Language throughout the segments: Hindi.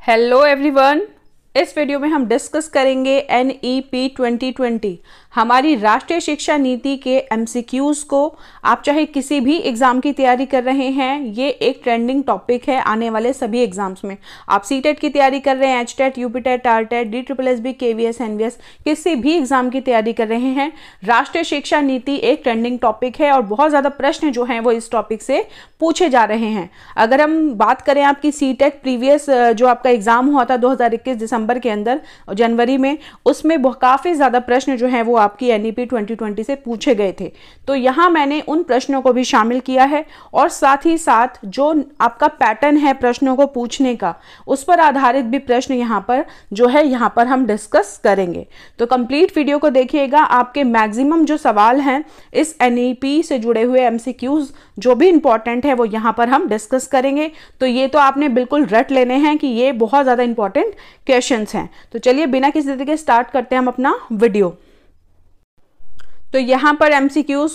Hello everyone. इस वीडियो में हम डिस्कस करेंगे N E P twenty twenty हमारी राष्ट्रीय शिक्षा नीति के एम को आप चाहे किसी भी एग्ज़ाम की तैयारी कर रहे हैं ये एक ट्रेंडिंग टॉपिक है आने वाले सभी एग्ज़ाम्स में आप सी e की तैयारी कर रहे हैं H TET U P TET R TET D triple S B K V S N V S किसी भी एग्ज़ाम की तैयारी कर रहे हैं राष्ट्रीय शिक्षा नीति एक ट्रेंडिंग टॉपिक है और बहुत ज़्यादा प्रश्न जो हैं वो इस टॉपिक से पूछे जा रहे हैं अगर हम बात करें आपकी सी टेट प्रीवियस जो आपका एग्ज़ाम हुआ था दो दिसंबर दिसंबर के अंदर जनवरी में उसमें काफ़ी ज़्यादा प्रश्न जो हैं वो आपकी एन 2020 e से पूछे गए थे तो यहाँ मैंने उन प्रश्नों को भी शामिल किया है और साथ ही साथ जो आपका पैटर्न है प्रश्नों को पूछने का उस पर आधारित भी प्रश्न यहाँ पर जो है यहाँ पर हम डिस्कस करेंगे तो कंप्लीट वीडियो को देखिएगा आपके मैक्सिमम जो सवाल हैं इस एन e से जुड़े हुए एम जो भी इंपॉर्टेंट है वो यहाँ पर हम डिस्कस करेंगे तो ये तो आपने बिल्कुल रट लेने हैं कि ये बहुत ज़्यादा इंपॉर्टेंट क्वेश्चन क्वेश्चंस हैं तो चलिए बिना किसी तरीके स्टार्ट करते हैं हम अपना वीडियो तो यहाँ पर एम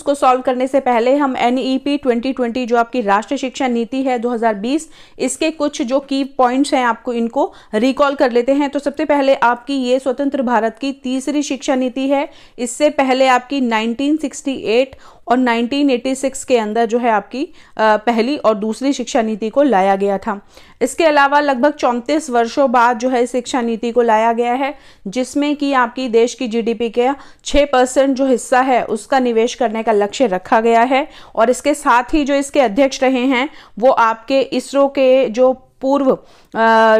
को सॉल्व करने से पहले हम एन 2020 e जो आपकी राष्ट्रीय शिक्षा नीति है 2020 इसके कुछ जो की पॉइंट्स हैं आपको इनको रिकॉल कर लेते हैं तो सबसे पहले आपकी ये स्वतंत्र भारत की तीसरी शिक्षा नीति है इससे पहले आपकी 1968 और 1986 के अंदर जो है आपकी पहली और दूसरी शिक्षा नीति को लाया गया था इसके अलावा लगभग चौंतीस वर्षों बाद जो है शिक्षा नीति को लाया गया है जिसमें कि आपकी देश की जीडीपी के 6 परसेंट जो हिस्सा है उसका निवेश करने का लक्ष्य रखा गया है और इसके साथ ही जो इसके अध्यक्ष रहे हैं वो आपके इसरो के जो पूर्व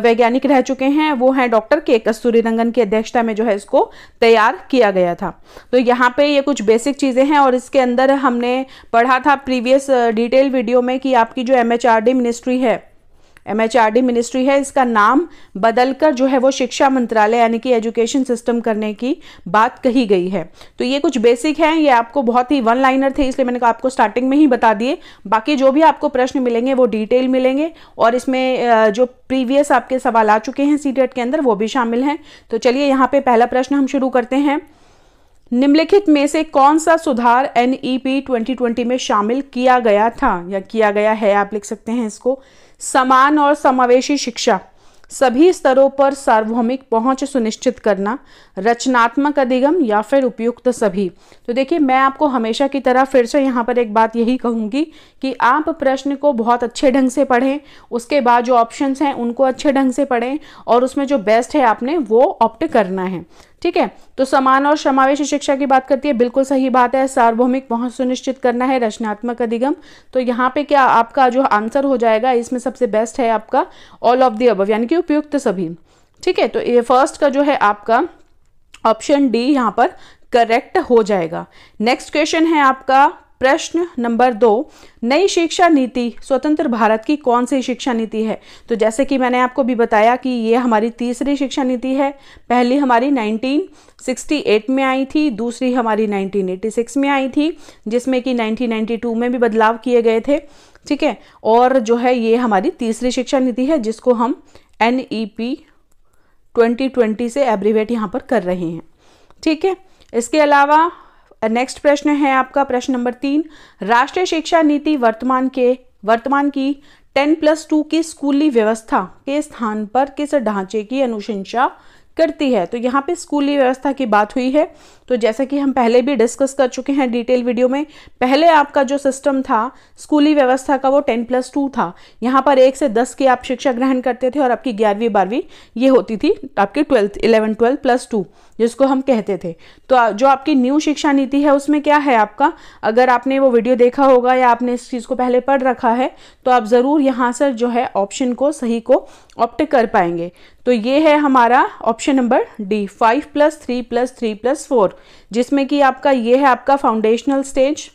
वैज्ञानिक रह चुके हैं वो हैं डॉक्टर के कस्तूरी रंगन की अध्यक्षता में जो है इसको तैयार किया गया था तो यहाँ पे ये कुछ बेसिक चीज़ें हैं और इसके अंदर हमने पढ़ा था प्रीवियस डिटेल वीडियो में कि आपकी जो एम मिनिस्ट्री है एमएचआरडी मिनिस्ट्री है इसका नाम बदलकर जो है वो शिक्षा मंत्रालय यानी कि एजुकेशन सिस्टम करने की बात कही गई है तो ये कुछ बेसिक हैं ये आपको बहुत ही वन लाइनर थे इसलिए मैंने आपको स्टार्टिंग में ही बता दिए बाकी जो भी आपको प्रश्न मिलेंगे वो डिटेल मिलेंगे और इसमें जो प्रीवियस आपके सवाल आ चुके हैं सी e के अंदर वो भी शामिल हैं तो चलिए यहाँ पे पहला प्रश्न हम शुरू करते हैं निम्नलिखित में से कौन सा सुधार एन ई ट्वेंटी में शामिल किया गया था या किया गया है आप लिख सकते हैं इसको समान और समावेशी शिक्षा सभी स्तरों पर सार्वभौमिक पहुंच सुनिश्चित करना रचनात्मक अधिगम या फिर उपयुक्त सभी तो देखिए मैं आपको हमेशा की तरह फिर से यहाँ पर एक बात यही कहूँगी कि आप प्रश्न को बहुत अच्छे ढंग से पढ़ें उसके बाद जो ऑप्शंस हैं उनको अच्छे ढंग से पढ़ें और उसमें जो बेस्ट है आपने वो ऑप्ट करना है ठीक है तो समान और समावेश शिक्षा की बात करती है बिल्कुल सही बात है सार्वभौमिक पहुंच सुनिश्चित करना है रचनात्मक अधिगम तो यहाँ पे क्या आपका जो आंसर हो जाएगा इसमें सबसे बेस्ट है आपका ऑल ऑफ दी अबव यानी कि उपयुक्त सभी ठीक है तो ये फर्स्ट का जो है आपका ऑप्शन डी यहाँ पर करेक्ट हो जाएगा नेक्स्ट क्वेश्चन है आपका प्रश्न नंबर दो नई शिक्षा नीति स्वतंत्र भारत की कौन सी शिक्षा नीति है तो जैसे कि मैंने आपको भी बताया कि ये हमारी तीसरी शिक्षा नीति है पहली हमारी 1968 में आई थी दूसरी हमारी 1986 में आई थी जिसमें कि 1992 में भी बदलाव किए गए थे ठीक है और जो है ये हमारी तीसरी शिक्षा नीति है जिसको हम एन ई पी ट्वेंटी से एब्रीवेट यहाँ पर कर रहे हैं ठीक है इसके अलावा नेक्स्ट प्रश्न है आपका प्रश्न नंबर तीन राष्ट्रीय शिक्षा नीति वर्तमान के वर्तमान की टेन प्लस टू की स्कूली व्यवस्था के स्थान पर किस ढांचे की अनुशंसा करती है तो यहाँ पे स्कूली व्यवस्था की बात हुई है तो जैसा कि हम पहले भी डिस्कस कर चुके हैं डिटेल वीडियो में पहले आपका जो सिस्टम था स्कूली व्यवस्था का वो टेन प्लस टू था यहाँ पर एक से दस की आप शिक्षा ग्रहण करते थे और आपकी ग्यारहवीं बारहवीं ये होती थी आपकी twelfth eleven twelfth plus two जिसको हम कहते थे तो जो आपकी न्यू शिक्षा नीति है उसमें क्या है आपका अगर आपने वो वीडियो देखा होगा या आपने इस चीज़ को पहले पढ़ रखा है तो आप ज़रूर यहाँ से जो है ऑप्शन को सही को ऑप्ट कर पाएंगे तो ये है हमारा option number D five plus three plus three plus four जिसमें कि आपका ये है आपका फाउंडेशनल स्टेज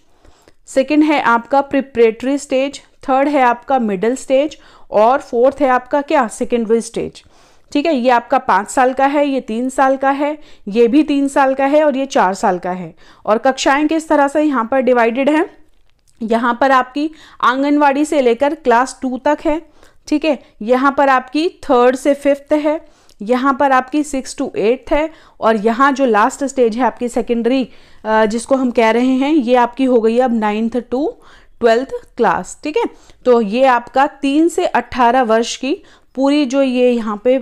सेकेंड है आपका प्रिपरेटरी स्टेज थर्ड है आपका मिडल स्टेज और फोर्थ है आपका क्या सेकेंडरी स्टेज ठीक है ये आपका पाँच साल का है ये तीन साल का है ये भी तीन साल का है और ये चार साल का है और कक्षाएं किस तरह से यहाँ पर डिवाइडेड हैं यहाँ पर आपकी आंगनवाड़ी से लेकर क्लास टू तक है ठीक है यहाँ पर आपकी थर्ड से फिफ्थ है यहाँ पर आपकी सिक्स टू एट्थ है और यहाँ जो लास्ट स्टेज है आपकी सेकेंडरी जिसको हम कह रहे हैं ये आपकी हो गई अब नाइन्थ टू ट्वेल्थ क्लास ठीक है तो ये आपका तीन से अट्ठारह वर्ष की पूरी जो ये यहाँ पे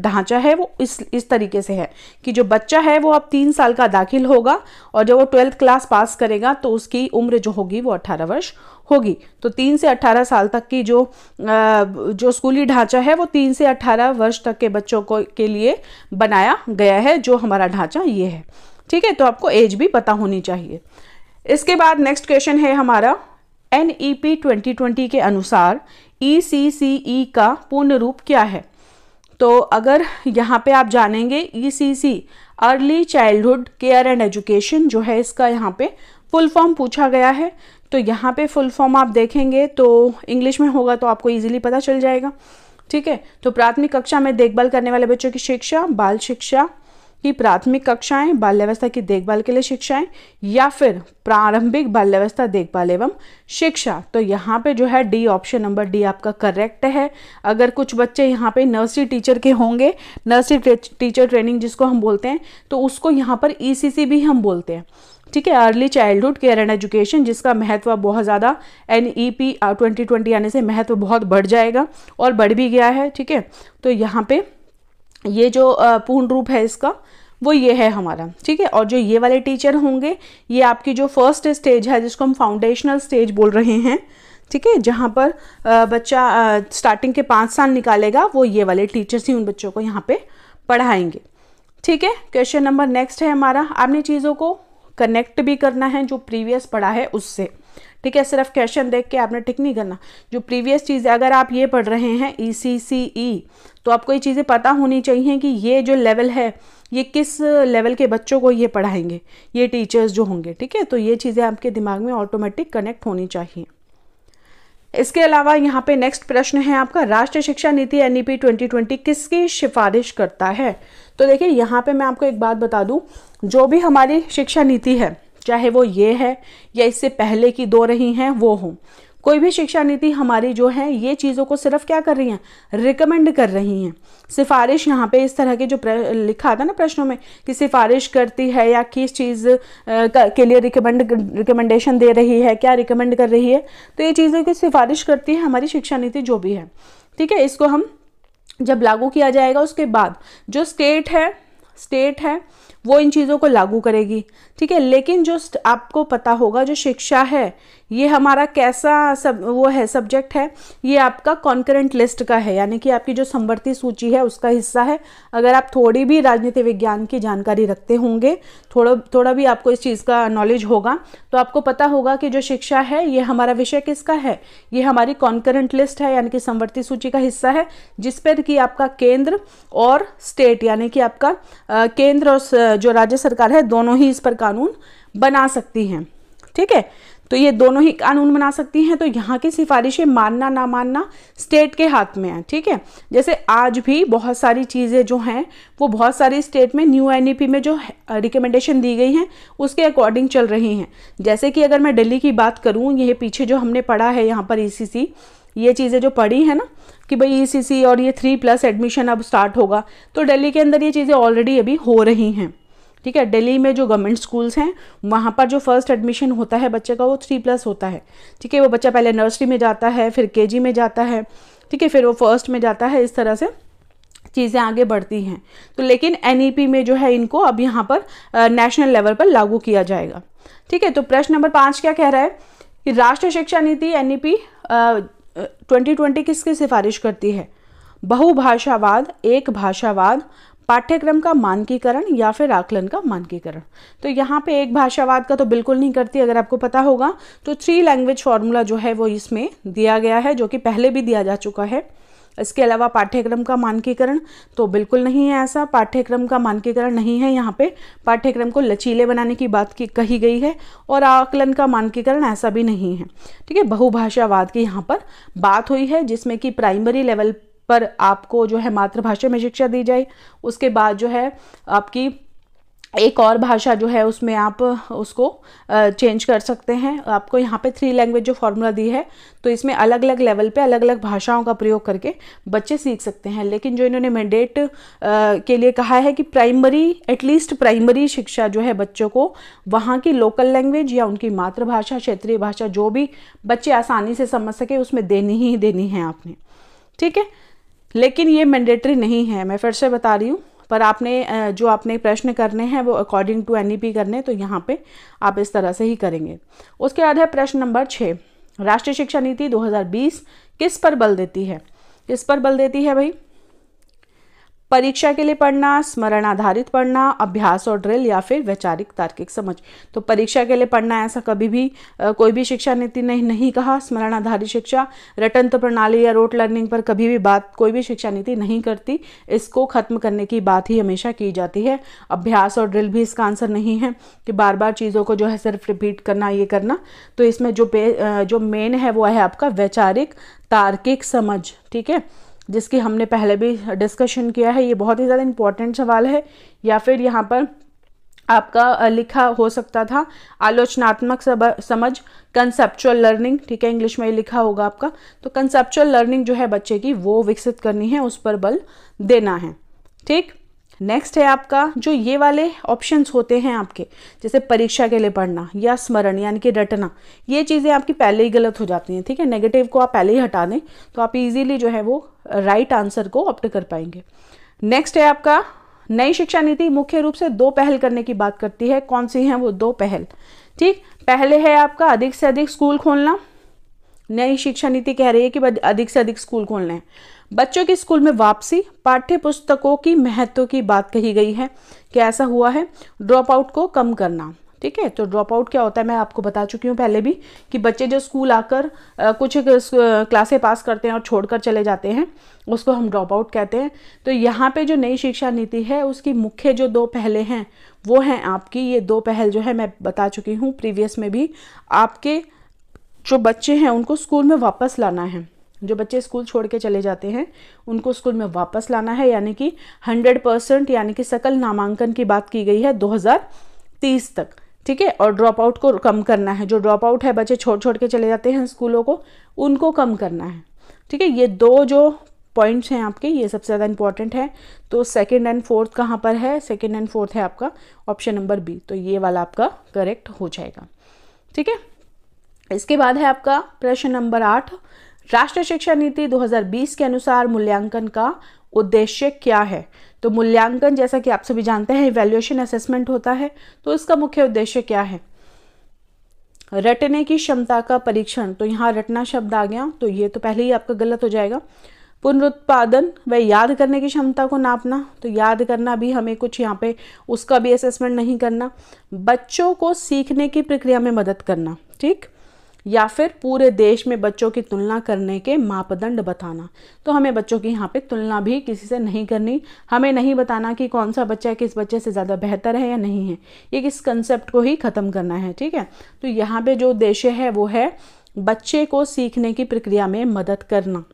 ढांचा है वो इस इस तरीके से है कि जो बच्चा है वो अब तीन साल का दाखिल होगा और जब वो ट्वेल्थ क्लास पास करेगा तो उसकी उम्र जो होगी वो अट्ठारह वर्ष होगी तो तीन से अट्ठारह साल तक की जो जो स्कूली ढांचा है वो तीन से अट्ठारह वर्ष तक के बच्चों को के लिए बनाया गया है जो हमारा ढांचा ये है ठीक है तो आपको एज भी पता होनी चाहिए इसके बाद नेक्स्ट क्वेश्चन है हमारा N E P twenty twenty के अनुसार ई सी सी ई का पूर्ण रूप क्या है तो अगर यहाँ पे आप जानेंगे E C C early childhood care and education जो है इसका यहाँ पे फुल फॉर्म पूछा गया है तो यहाँ पे फुल फॉर्म आप देखेंगे तो इंग्लिश में होगा तो आपको इजीली पता चल जाएगा ठीक है तो प्राथमिक कक्षा में देखभाल करने वाले बच्चों की शिक्षा बाल शिक्षा की प्राथमिक कक्षाएं व्यवस्था की देखभाल के लिए शिक्षाएं या फिर प्रारंभिक व्यवस्था देखभाल एवं शिक्षा तो यहाँ पे जो है डी ऑप्शन नंबर डी आपका करेक्ट है अगर कुछ बच्चे यहाँ पे नर्सरी टीचर के होंगे नर्सरी टीचर ट्रेनिंग जिसको हम बोलते हैं तो उसको यहाँ पर ई e भी हम बोलते हैं ठीक है early childhood care and education जिसका महत्व बहुत ज़्यादा N E P twenty twenty आने से महत्व बहुत बढ़ जाएगा और बढ़ भी गया है ठीक है तो यहाँ पे ये जो uh, पूर्ण रूप है इसका वो ये है हमारा ठीक है और जो ये वाले टीचर होंगे ये आपकी जो फर्स्ट स्टेज है जिसको हम फाउंडेशनल स्टेज बोल रहे हैं ठीक है जहाँ पर uh, बच्चा स्टार्टिंग uh, के पाँच साल निकालेगा वो ये वाले टीचर्स ही उन बच्चों को यहाँ पे पढ़ाएंगे ठीक है क्वेश्चन नंबर नेक्स्ट है हमारा आपने चीज़ों को कनेक्ट भी करना है जो प्रीवियस पढ़ा है उससे ठीक है सिर्फ क्वेश्चन देख के आपने टिक नहीं करना जो प्रीवियस चीज़ अगर आप ये पढ़ रहे हैं ई सी सी ई तो आपको ये चीज़ें पता होनी चाहिए कि ये जो लेवल है ये किस लेवल के बच्चों को ये पढ़ाएंगे ये टीचर्स जो होंगे ठीक है तो ये चीज़ें आपके दिमाग में ऑटोमेटिक कनेक्ट होनी चाहिए इसके अलावा यहाँ पे नेक्स्ट प्रश्न है आपका राष्ट्रीय शिक्षा नीति एन ई ट्वेंटी ट्वेंटी किसकी सिफारिश करता है तो देखिए यहाँ पे मैं आपको एक बात बता दूँ जो भी हमारी शिक्षा नीति है चाहे वो ये है या इससे पहले की दो रही हैं वो हों कोई भी शिक्षा नीति हमारी जो है ये चीज़ों को सिर्फ क्या कर रही हैं रिकमेंड कर रही हैं सिफारिश यहाँ पे इस तरह के जो लिखा था ना प्रश्नों में कि सिफारिश करती है या किस चीज़ के लिए रिकमेंड रिकमेंडेशन दे रही है क्या रिकमेंड कर रही है तो ये चीज़ों की सिफारिश करती है हमारी शिक्षा नीति जो भी है ठीक है इसको हम जब लागू किया जाएगा उसके बाद जो स्टेट है स्टेट है वो इन चीज़ों को लागू करेगी ठीक है लेकिन जो आपको पता होगा जो शिक्षा है ये हमारा कैसा सब वो है सब्जेक्ट है ये आपका कॉन्करेंट लिस्ट का है यानी कि आपकी जो संवर्ती सूची है उसका हिस्सा है अगर आप थोड़ी भी राजनीति विज्ञान की जानकारी रखते होंगे थोड़ा थोड़ा भी आपको इस चीज़ का नॉलेज होगा तो आपको पता होगा कि जो शिक्षा है ये हमारा विषय किसका है ये हमारी कॉन्करेंट लिस्ट है यानी कि संवर्ती सूची का हिस्सा है जिस पर कि आपका केंद्र और स्टेट यानी कि आपका केंद्र और जो राज्य सरकार है दोनों ही इस पर कानून बना सकती हैं ठीक है तो ये दोनों ही कानून बना सकती हैं तो यहाँ की सिफारिशें मानना ना मानना स्टेट के हाथ में है ठीक है जैसे आज भी बहुत सारी चीज़ें जो हैं वो बहुत सारी स्टेट में न्यू एन में जो रिकमेंडेशन दी गई हैं उसके अकॉर्डिंग चल रही हैं जैसे कि अगर मैं दिल्ली की बात करूँ ये पीछे जो हमने पढ़ा है यहाँ पर ई e ये चीज़ें जो पढ़ी है ना कि भाई ई e और ये थ्री प्लस एडमिशन अब स्टार्ट होगा तो दिल्ली के अंदर ये चीज़ें ऑलरेडी अभी हो रही हैं ठीक है दिल्ली में जो गवर्नमेंट स्कूल्स हैं वहाँ पर जो फर्स्ट एडमिशन होता है बच्चे का वो थ्री प्लस होता है ठीक है वो बच्चा पहले नर्सरी में जाता है फिर के में जाता है ठीक है फिर वो फर्स्ट में जाता है इस तरह से चीज़ें आगे बढ़ती हैं तो लेकिन एन e में जो है इनको अब यहाँ पर नेशनल लेवल पर लागू किया जाएगा ठीक है तो प्रश्न नंबर पाँच क्या कह रहा है कि राष्ट्रीय शिक्षा नीति एन ट्वेंटी ट्वेंटी किसकी सिफारिश करती है बहुभाषावाद एक भाषावाद पाठ्यक्रम का मानकीकरण या फिर आकलन का मानकीकरण तो यहाँ पे एक भाषावाद का तो बिल्कुल नहीं करती अगर आपको पता होगा तो थ्री लैंग्वेज फार्मूला जो है वो इसमें दिया गया है जो कि पहले भी दिया जा चुका है इसके अलावा पाठ्यक्रम का मानकीकरण तो बिल्कुल नहीं है ऐसा पाठ्यक्रम का मानकीकरण नहीं है यहाँ पे पाठ्यक्रम को लचीले बनाने की बात की कही गई है और आकलन का मानकीकरण ऐसा भी नहीं है ठीक है बहुभाषावाद की यहाँ पर बात हुई है जिसमें कि प्राइमरी लेवल पर आपको जो है मातृभाषा में शिक्षा दी जाए उसके बाद जो है आपकी एक और भाषा जो है उसमें आप उसको चेंज कर सकते हैं आपको यहाँ पे थ्री लैंग्वेज जो फॉर्मूला दी है तो इसमें अलग अलग लेवल पे अलग अलग भाषाओं का प्रयोग करके बच्चे सीख सकते हैं लेकिन जो इन्होंने मैंडेट के लिए कहा है कि प्राइमरी एटलीस्ट प्राइमरी शिक्षा जो है बच्चों को वहाँ की लोकल लैंग्वेज या उनकी मातृभाषा क्षेत्रीय भाषा जो भी बच्चे आसानी से समझ सके उसमें देनी ही देनी है आपने ठीक है लेकिन ये मैंडेटरी नहीं है मैं फिर से बता रही हूँ पर आपने जो आपने प्रश्न करने हैं वो अकॉर्डिंग टू एन करने तो यहाँ पे आप इस तरह से ही करेंगे उसके बाद है प्रश्न नंबर छः राष्ट्रीय शिक्षा नीति 2020 किस पर बल देती है किस पर बल देती है भाई परीक्षा के लिए पढ़ना स्मरण आधारित पढ़ना अभ्यास और ड्रिल या फिर वैचारिक तार्किक समझ तो परीक्षा के लिए पढ़ना ऐसा कभी भी आ, कोई भी शिक्षा नीति ने नहीं कहा स्मरण आधारित शिक्षा रटंत्र प्रणाली या रोट लर्निंग पर कभी भी बात कोई भी शिक्षा नीति नहीं करती इसको खत्म करने की बात ही हमेशा की जाती है अभ्यास और ड्रिल भी इसका आंसर नहीं है कि बार बार चीज़ों को जो है सिर्फ रिपीट करना ये करना तो इसमें जो जो मेन है वो है आपका वैचारिक तार्किक समझ ठीक है जिसकी हमने पहले भी डिस्कशन किया है ये बहुत ही ज़्यादा इम्पॉर्टेंट सवाल है या फिर यहाँ पर आपका लिखा हो सकता था आलोचनात्मक समझ कंसेप्चुअल लर्निंग ठीक है इंग्लिश में लिखा होगा आपका तो कंसेप्चुअल लर्निंग जो है बच्चे की वो विकसित करनी है उस पर बल देना है ठीक नेक्स्ट है आपका जो ये वाले ऑप्शंस होते हैं आपके जैसे परीक्षा के लिए पढ़ना या स्मरण यानी कि रटना ये चीज़ें आपकी पहले ही गलत हो जाती हैं ठीक है नेगेटिव को आप पहले ही हटा दें तो आप इजीली जो है वो राइट आंसर को ऑप्ट कर पाएंगे नेक्स्ट है आपका नई शिक्षा नीति मुख्य रूप से दो पहल करने की बात करती है कौन सी हैं वो दो पहल ठीक पहले है आपका अधिक से अधिक स्कूल खोलना नई शिक्षा नीति कह रही है कि अधिक से अधिक स्कूल खोलने हैं बच्चों की स्कूल में वापसी पाठ्य पुस्तकों की महत्व की बात कही गई है कि ऐसा हुआ है ड्रॉप आउट को कम करना ठीक है तो ड्रॉप आउट क्या होता है मैं आपको बता चुकी हूँ पहले भी कि बच्चे जो स्कूल आकर कुछ क्लासे पास करते हैं और छोड़कर चले जाते हैं उसको हम ड्रॉप आउट कहते हैं तो यहाँ पे जो नई शिक्षा नीति है उसकी मुख्य जो दो पहले हैं वो हैं आपकी ये दो पहल जो है मैं बता चुकी हूँ प्रीवियस में भी आपके जो बच्चे हैं उनको स्कूल में वापस लाना है जो बच्चे स्कूल छोड़ के चले जाते हैं उनको स्कूल में वापस लाना है यानी कि 100 परसेंट यानी कि सकल नामांकन की बात की गई है 2030 तक ठीक है और ड्रॉप आउट को कम करना है जो ड्रॉप आउट है बच्चे छोड़ छोड़ के चले जाते हैं स्कूलों को उनको कम करना है ठीक है ये दो जो पॉइंट्स हैं आपके ये सबसे ज़्यादा इंपॉर्टेंट है तो सेकेंड एंड फोर्थ कहाँ पर है सेकेंड एंड फोर्थ है आपका ऑप्शन नंबर बी तो ये वाला आपका करेक्ट हो जाएगा ठीक है इसके बाद है आपका प्रश्न नंबर आठ राष्ट्रीय शिक्षा नीति 2020 के अनुसार मूल्यांकन का उद्देश्य क्या है तो मूल्यांकन जैसा कि आप सभी जानते हैं वैल्यूएशन असेसमेंट होता है तो इसका मुख्य उद्देश्य क्या है रटने की क्षमता का परीक्षण तो यहाँ रटना शब्द आ गया तो ये तो पहले ही आपका गलत हो जाएगा पुनरुत्पादन व याद करने की क्षमता को नापना तो याद करना भी हमें कुछ यहाँ पे उसका भी असेसमेंट नहीं करना बच्चों को सीखने की प्रक्रिया में मदद करना ठीक या फिर पूरे देश में बच्चों की तुलना करने के मापदंड बताना तो हमें बच्चों की यहाँ पे तुलना भी किसी से नहीं करनी हमें नहीं बताना कि कौन सा बच्चा किस बच्चे से ज़्यादा बेहतर है या नहीं है ये किस कंसेप्ट को ही ख़त्म करना है ठीक है तो यहाँ पर जो उद्देश्य है वो है बच्चे को सीखने की प्रक्रिया में मदद करना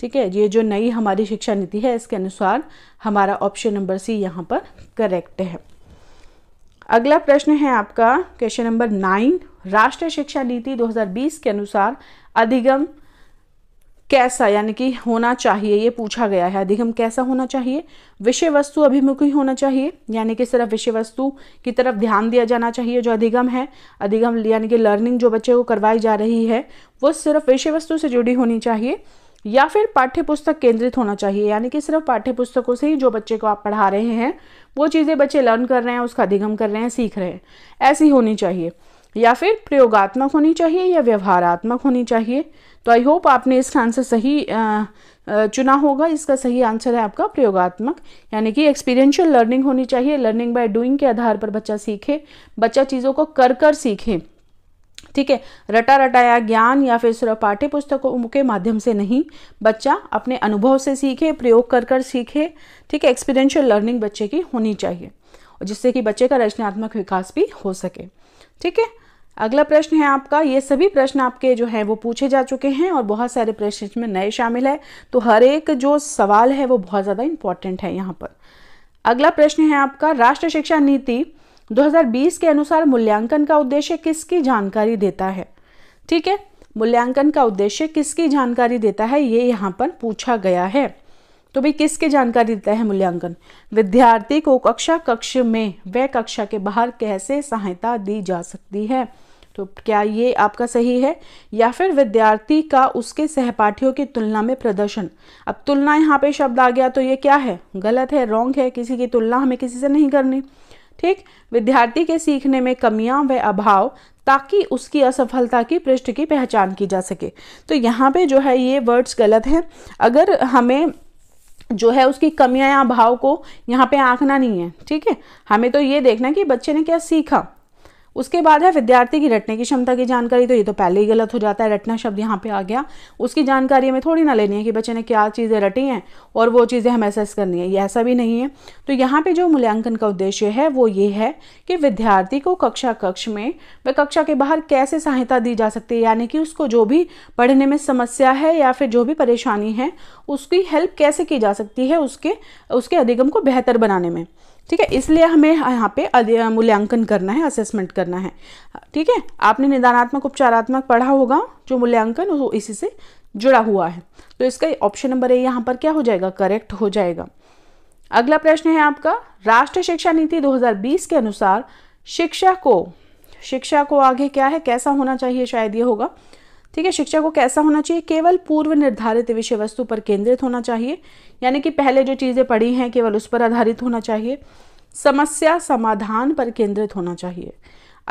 ठीक है ये जो नई हमारी शिक्षा नीति है इसके अनुसार हमारा ऑप्शन नंबर सी यहाँ पर करेक्ट है अगला प्रश्न है आपका क्वेश्चन नंबर नाइन राष्ट्रीय शिक्षा नीति 2020 के अनुसार अधिगम कैसा यानी कि होना चाहिए ये पूछा गया है अधिगम कैसा होना चाहिए विषय वस्तु अभिमुखी होना चाहिए यानी कि सिर्फ विषय वस्तु की तरफ ध्यान दिया जाना चाहिए जो अधिगम है अधिगम यानी कि लर्निंग जो बच्चे को करवाई जा रही है वो सिर्फ विषय वस्तु से जुड़ी होनी चाहिए या फिर पाठ्य पुस्तक केंद्रित होना चाहिए यानी कि सिर्फ पाठ्य पुस्तकों से ही जो बच्चे को आप पढ़ा रहे हैं वो चीज़ें बच्चे लर्न कर रहे हैं उसका अधिगम कर रहे हैं सीख रहे हैं ऐसी होनी चाहिए या फिर प्रयोगात्मक होनी चाहिए या व्यवहारात्मक होनी चाहिए तो आई होप आपने इसका आंसर सही चुना होगा इसका सही आंसर है आपका प्रयोगात्मक यानी कि एक्सपीरियंशियल लर्निंग होनी चाहिए लर्निंग बाय डूइंग के आधार पर बच्चा सीखे बच्चा चीज़ों को कर कर सीखे ठीक है रटा रटाया ज्ञान या फिर सिर्फ पाठ्य पुस्तकों के माध्यम से नहीं बच्चा अपने अनुभव से सीखे प्रयोग कर कर सीखे ठीक है एक्सपीरियंशियल लर्निंग बच्चे की होनी चाहिए और जिससे कि बच्चे का रचनात्मक विकास भी हो सके ठीक है अगला प्रश्न है आपका ये सभी प्रश्न आपके जो हैं वो पूछे जा चुके हैं और बहुत सारे प्रश्न इसमें नए शामिल है तो हर एक जो सवाल है वो बहुत ज़्यादा इंपॉर्टेंट है यहाँ पर अगला प्रश्न है आपका राष्ट्र शिक्षा नीति 2020 के अनुसार मूल्यांकन का उद्देश्य किसकी जानकारी देता है ठीक है मूल्यांकन का उद्देश्य किसकी जानकारी देता है ये यहाँ पर पूछा गया है तो भाई किसकी जानकारी देता है मूल्यांकन विद्यार्थी को कक्षा कक्ष में व कक्षा के बाहर कैसे सहायता दी जा सकती है तो क्या ये आपका सही है या फिर विद्यार्थी का उसके सहपाठियों की तुलना में प्रदर्शन अब तुलना यहाँ पे शब्द आ गया तो ये क्या है गलत है रॉन्ग है किसी की तुलना हमें किसी से नहीं करनी ठीक विद्यार्थी के सीखने में कमियां व अभाव ताकि उसकी असफलता की पृष्ठ की पहचान की जा सके तो यहाँ पे जो है ये वर्ड्स गलत हैं अगर हमें जो है उसकी कमियां या अभाव को यहाँ पे आंकना नहीं है ठीक है हमें तो ये देखना कि बच्चे ने क्या सीखा उसके बाद है विद्यार्थी की रटने की क्षमता की जानकारी तो ये तो पहले ही गलत हो जाता है रटना शब्द यहाँ पे आ गया उसकी जानकारी हमें थोड़ी ना लेनी है कि बच्चे ने क्या चीज़ें रटी हैं और वो चीज़ें हमें असेस करनी है ये ऐसा भी नहीं है तो यहाँ पे जो मूल्यांकन का उद्देश्य है वो ये है कि विद्यार्थी को कक्षा कक्ष में व कक्षा के बाहर कैसे सहायता दी जा सकती है यानी कि उसको जो भी पढ़ने में समस्या है या फिर जो भी परेशानी है उसकी हेल्प कैसे की जा सकती है उसके उसके अधिगम को बेहतर बनाने में ठीक है इसलिए हमें यहाँ पे मूल्यांकन करना है असेसमेंट करना है ठीक है आपने निदानात्मक उपचारात्मक पढ़ा होगा जो मूल्यांकन वो इसी से जुड़ा हुआ है तो इसका ऑप्शन नंबर ए यहाँ पर क्या हो जाएगा करेक्ट हो जाएगा अगला प्रश्न है आपका राष्ट्रीय शिक्षा नीति 2020 के अनुसार शिक्षा को शिक्षा को आगे क्या है कैसा होना चाहिए शायद ये होगा ठीक है शिक्षा को कैसा होना चाहिए केवल पूर्व निर्धारित विषय वस्तु पर केंद्रित होना चाहिए यानी कि पहले जो चीज़ें पढ़ी हैं केवल उस पर आधारित होना चाहिए समस्या समाधान पर केंद्रित होना चाहिए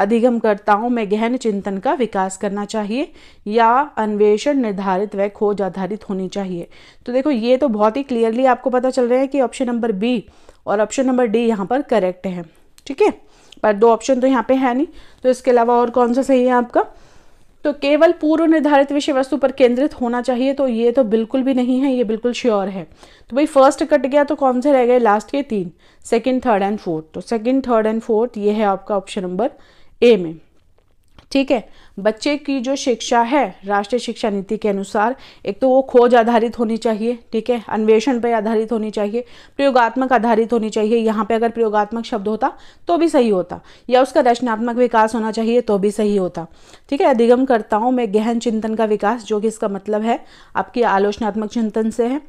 अधिगमकर्ताओं में गहन चिंतन का विकास करना चाहिए या अन्वेषण निर्धारित व खोज आधारित होनी चाहिए तो देखो ये तो बहुत ही क्लियरली आपको पता चल रहा है कि ऑप्शन नंबर बी और ऑप्शन नंबर डी यहाँ पर करेक्ट है ठीक है पर दो ऑप्शन तो यहाँ पे है नहीं तो इसके अलावा और कौन सा सही है आपका तो केवल पूर्व निर्धारित विषय वस्तु पर केंद्रित होना चाहिए तो ये तो बिल्कुल भी नहीं है ये बिल्कुल श्योर है तो भाई फर्स्ट कट गया तो कौन से रह गए लास्ट के तीन सेकंड थर्ड एंड फोर्थ तो सेकंड थर्ड एंड फोर्थ ये है आपका ऑप्शन नंबर ए में ठीक है बच्चे की जो शिक्षा है राष्ट्रीय शिक्षा नीति के अनुसार एक तो वो खोज आधारित होनी चाहिए ठीक है अन्वेषण पर आधारित होनी चाहिए प्रयोगात्मक आधारित होनी चाहिए यहाँ पे अगर प्रयोगात्मक शब्द होता तो भी सही होता या उसका रचनात्मक विकास होना चाहिए तो भी सही होता ठीक है अधिगमकर्ताओं में गहन चिंतन का विकास जो कि इसका मतलब है आपकी आलोचनात्मक चिंतन से है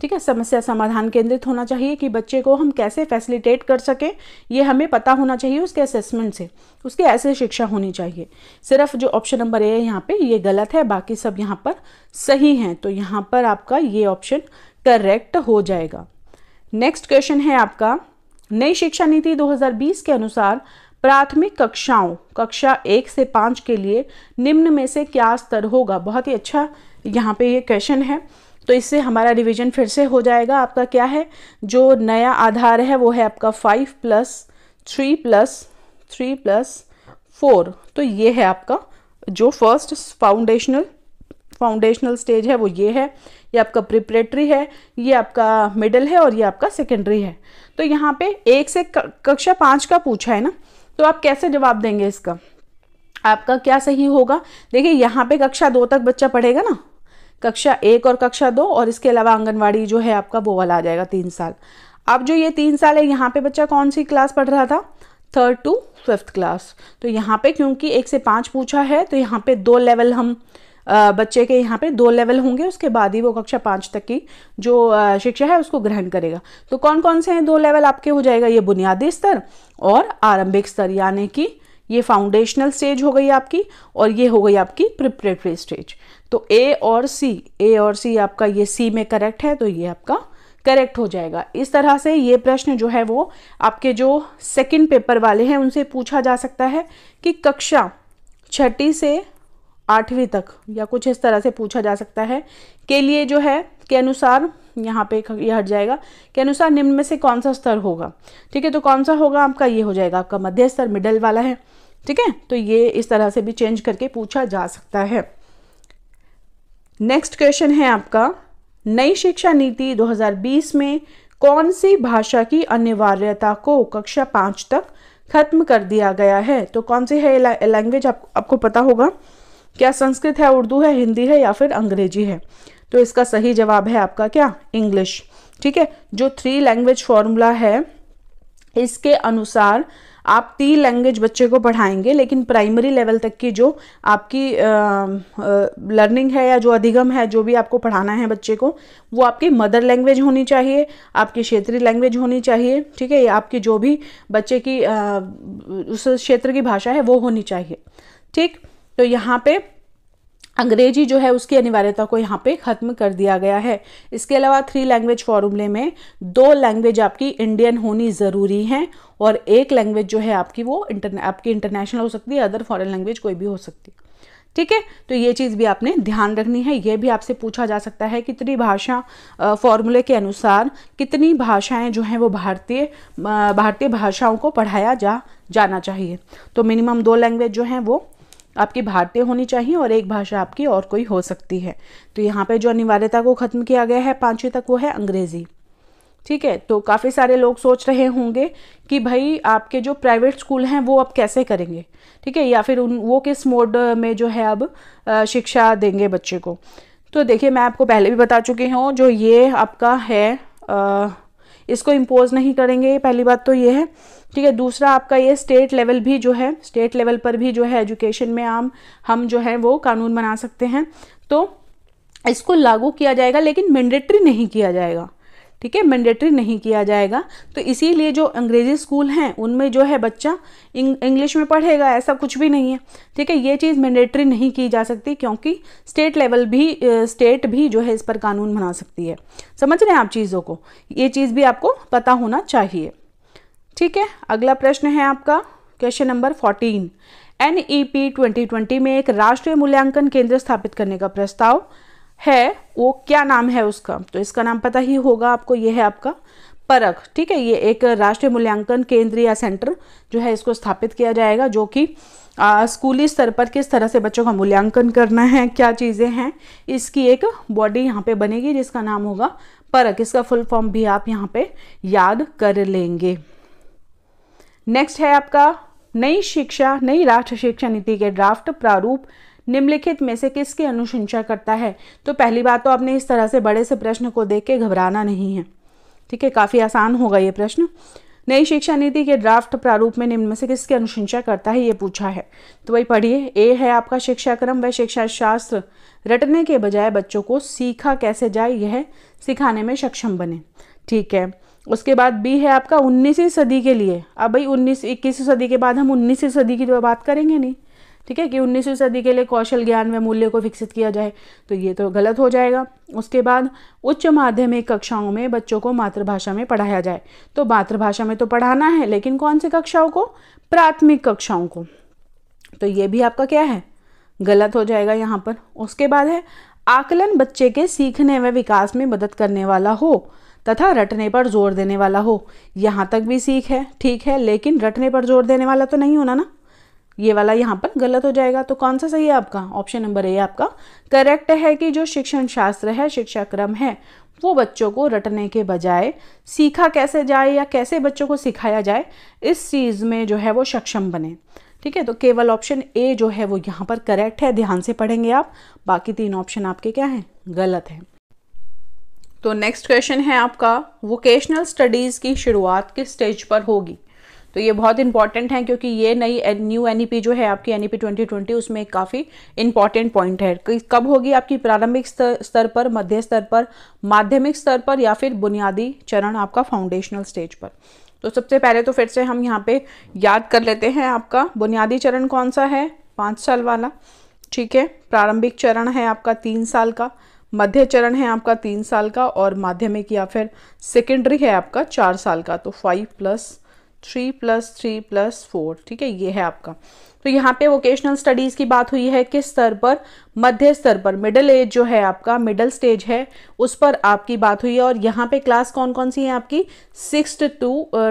ठीक है समस्या समाधान केंद्रित होना चाहिए कि बच्चे को हम कैसे फैसिलिटेट कर सकें ये हमें पता होना चाहिए उसके असेसमेंट से उसके ऐसे शिक्षा होनी चाहिए सिर्फ जो ऑप्शन नंबर ए है यहाँ पे ये गलत है बाकी सब यहाँ पर सही हैं तो यहाँ पर आपका ये ऑप्शन करेक्ट हो जाएगा नेक्स्ट क्वेश्चन है आपका नई शिक्षा नीति दो के अनुसार प्राथमिक कक्षाओं कक्षा एक से पाँच के लिए निम्न में से क्या स्तर होगा बहुत ही अच्छा यहाँ पे ये क्वेश्चन है तो इससे हमारा डिवीजन फिर से हो जाएगा आपका क्या है जो नया आधार है वो है आपका five plus three plus three plus four तो ये है आपका जो फर्स्ट फाउंडेशनल फाउंडेशनल स्टेज है वो ये है ये आपका प्रिपरेटरी है ये आपका मिडल है और ये आपका सेकेंडरी है तो यहाँ पे एक से कक्षा पाँच का पूछा है ना तो आप कैसे जवाब देंगे इसका आपका क्या सही होगा देखिए यहाँ पे कक्षा दो तक बच्चा पढ़ेगा ना कक्षा एक और कक्षा दो और इसके अलावा आंगनवाड़ी जो है आपका वो वाला आ जाएगा तीन साल अब जो ये तीन साल है यहाँ पे बच्चा कौन सी क्लास पढ़ रहा था थर्ड टू फिफ्थ क्लास तो यहाँ पे क्योंकि एक से पाँच पूछा है तो यहाँ पे दो लेवल हम बच्चे के यहाँ पे दो लेवल होंगे उसके बाद ही वो कक्षा पाँच तक की जो शिक्षा है उसको ग्रहण करेगा तो कौन कौन से हैं दो लेवल आपके हो जाएगा ये बुनियादी स्तर और आरंभिक स्तर यानी कि ये फाउंडेशनल स्टेज हो गई आपकी और ये हो गई आपकी प्रिपरेटरी स्टेज तो ए और सी ए और सी आपका ये सी में करेक्ट है तो ये आपका करेक्ट हो जाएगा इस तरह से ये प्रश्न जो है वो आपके जो सेकंड पेपर वाले हैं उनसे पूछा जा सकता है कि कक्षा छठी से आठवीं तक या कुछ इस तरह से पूछा जा सकता है के लिए जो है के अनुसार यहाँ पे ये हट जाएगा के अनुसार निम्न में से कौन सा स्तर होगा ठीक है तो कौन सा होगा आपका ये हो जाएगा आपका मध्य स्तर मिडल वाला है ठीक है तो ये इस तरह से भी चेंज करके पूछा जा सकता है नेक्स्ट क्वेश्चन है आपका नई शिक्षा नीति 2020 में कौन सी भाषा की अनिवार्यता को कक्षा पाँच तक खत्म कर दिया गया है तो कौन सी है लैंग्वेज आप, आपको पता होगा क्या संस्कृत है उर्दू है हिंदी है या फिर अंग्रेजी है तो इसका सही जवाब है आपका क्या इंग्लिश ठीक है जो थ्री लैंग्वेज फॉर्मूला है इसके अनुसार आप ती लैंग्वेज बच्चे को पढ़ाएंगे लेकिन प्राइमरी लेवल तक की जो आपकी लर्निंग है या जो अधिगम है जो भी आपको पढ़ाना है बच्चे को वो आपकी मदर लैंग्वेज होनी चाहिए आपकी क्षेत्रीय लैंग्वेज होनी चाहिए ठीक है या आपकी जो भी बच्चे की आ, उस क्षेत्र की भाषा है वो होनी चाहिए ठीक तो यहाँ पे अंग्रेजी जो है उसकी अनिवार्यता को यहाँ पे ख़त्म कर दिया गया है इसके अलावा थ्री लैंग्वेज फॉर्मूले में दो लैंग्वेज आपकी इंडियन होनी ज़रूरी हैं और एक लैंग्वेज जो है आपकी वो इंटरने आपकी इंटरनेशनल हो सकती है अदर फॉरेन लैंग्वेज कोई भी हो सकती है ठीक है तो ये चीज़ भी आपने ध्यान रखनी है ये भी आपसे पूछा जा सकता है कितनी भाषा फॉर्मूले के अनुसार कितनी भाषाएं जो हैं वो भारतीय भारतीय भाषाओं को पढ़ाया जा जाना चाहिए तो मिनिमम दो लैंग्वेज जो हैं वो आपकी भारतीय होनी चाहिए और एक भाषा आपकी और कोई हो सकती है तो यहाँ पे जो अनिवार्यता को ख़त्म किया गया है पाँचवीं तक वो है अंग्रेज़ी ठीक है तो काफ़ी सारे लोग सोच रहे होंगे कि भाई आपके जो प्राइवेट स्कूल हैं वो अब कैसे करेंगे ठीक है या फिर उन वो किस मोड में जो है अब शिक्षा देंगे बच्चे को तो देखिए मैं आपको पहले भी बता चुकी हूँ जो ये आपका है आ, इसको इम्पोज नहीं करेंगे पहली बात तो ये है ठीक है दूसरा आपका ये स्टेट लेवल भी जो है स्टेट लेवल पर भी जो है एजुकेशन में आम हम जो है वो कानून बना सकते हैं तो इसको लागू किया जाएगा लेकिन मैंडेटरी नहीं किया जाएगा ठीक है मैंडेटरी नहीं किया जाएगा तो इसीलिए जो अंग्रेजी स्कूल हैं उनमें जो है बच्चा इंग्लिश में पढ़ेगा ऐसा कुछ भी नहीं है ठीक है ये चीज़ मैंडेटरी नहीं की जा सकती क्योंकि स्टेट लेवल भी स्टेट भी जो है इस पर कानून बना सकती है समझ रहे हैं आप चीज़ों को ये चीज़ भी आपको पता होना चाहिए ठीक है अगला प्रश्न है आपका question number fourteen N E P twenty twenty में एक राष्ट्रीय मूल्यांकन केंद्र स्थापित करने का प्रस्ताव है वो क्या नाम है उसका तो इसका नाम पता ही होगा आपको ये है आपका परख ठीक है ये एक राष्ट्रीय मूल्यांकन केंद्र या सेंटर जो है इसको स्थापित किया जाएगा जो कि स्कूली स्तर पर किस तरह से बच्चों का मूल्यांकन करना है क्या चीज़ें हैं इसकी एक बॉडी यहाँ पे बनेगी जिसका नाम होगा परख इसका फुल फॉर्म भी आप यहाँ पे याद कर लेंगे नेक्स्ट है आपका नई शिक्षा नई राष्ट्र शिक्षा नीति के ड्राफ्ट प्रारूप निम्नलिखित में से किसकी अनुशंसा करता है तो पहली बात तो आपने इस तरह से बड़े से प्रश्न को देख के घबराना नहीं है ठीक है काफ़ी आसान होगा ये प्रश्न नई शिक्षा नीति के ड्राफ्ट प्रारूप में निम्न में से किसके अनुशंसा करता है ये पूछा है तो वही पढ़िए ए है आपका शिक्षा क्रम व शिक्षा शास्त्र रटने के बजाय बच्चों को सीखा कैसे जाए यह सिखाने में सक्षम बने ठीक है उसके बाद बी है आपका उन्नीसवीं सदी के लिए अब भाई उन्नीस इक्कीसवीं सदी के बाद हम उन्नीसवीं सदी की जो तो बात करेंगे नहीं ठीक है कि उन्नीसवीं सदी के लिए कौशल ज्ञान व मूल्य को विकसित किया जाए तो ये तो गलत हो जाएगा उसके बाद उच्च माध्यमिक कक्षाओं में बच्चों को मातृभाषा में पढ़ाया जाए तो मातृभाषा में तो पढ़ाना है लेकिन कौन से कक्षाओं को प्राथमिक कक्षाओं को तो ये भी आपका क्या है गलत हो जाएगा यहाँ पर उसके बाद है आकलन बच्चे के सीखने व विकास में मदद करने वाला हो तथा रटने पर जोर देने वाला हो यहाँ तक भी सीख है ठीक है लेकिन रटने पर जोर देने वाला तो नहीं होना ना ये वाला यहाँ पर गलत हो जाएगा तो कौन सा सही है आपका ऑप्शन नंबर ए आपका करेक्ट है कि जो शिक्षण शास्त्र है शिक्षा क्रम है वो बच्चों को रटने के बजाय सीखा कैसे जाए या कैसे बच्चों को सिखाया जाए इस चीज़ में जो है वो सक्षम बने ठीक है तो केवल ऑप्शन ए जो है वो यहाँ पर करेक्ट है ध्यान से पढ़ेंगे आप बाकी तीन ऑप्शन आपके क्या हैं गलत हैं तो नेक्स्ट क्वेश्चन है आपका वोकेशनल स्टडीज़ की शुरुआत किस स्टेज पर होगी तो ये बहुत इंपॉर्टेंट है क्योंकि ये नई न्यू एन e जो है आपकी N E P twenty twenty उसमें एक काफ़ी इंपॉर्टेंट पॉइंट है कब होगी आपकी प्रारंभिक स्तर पर मध्य स्तर पर माध्यमिक स्तर पर या फिर बुनियादी चरण आपका फाउंडेशनल स्टेज पर तो सबसे पहले तो फिर से हम यहाँ पे याद कर लेते हैं आपका बुनियादी चरण कौन सा है पाँच साल वाला ठीक है प्रारंभिक चरण है आपका तीन साल का मध्य चरण है आपका तीन साल का और माध्यमिक या फिर सेकेंडरी है आपका चार साल का तो five plus three plus three plus four ठीक है ये है आपका तो यहाँ पे वोकेशनल स्टडीज़ की बात हुई है किस स्तर पर मध्य स्तर पर मिडिल एज जो है आपका मिडिल स्टेज है उस पर आपकी बात हुई है और यहाँ पे क्लास कौन कौन सी है आपकी six to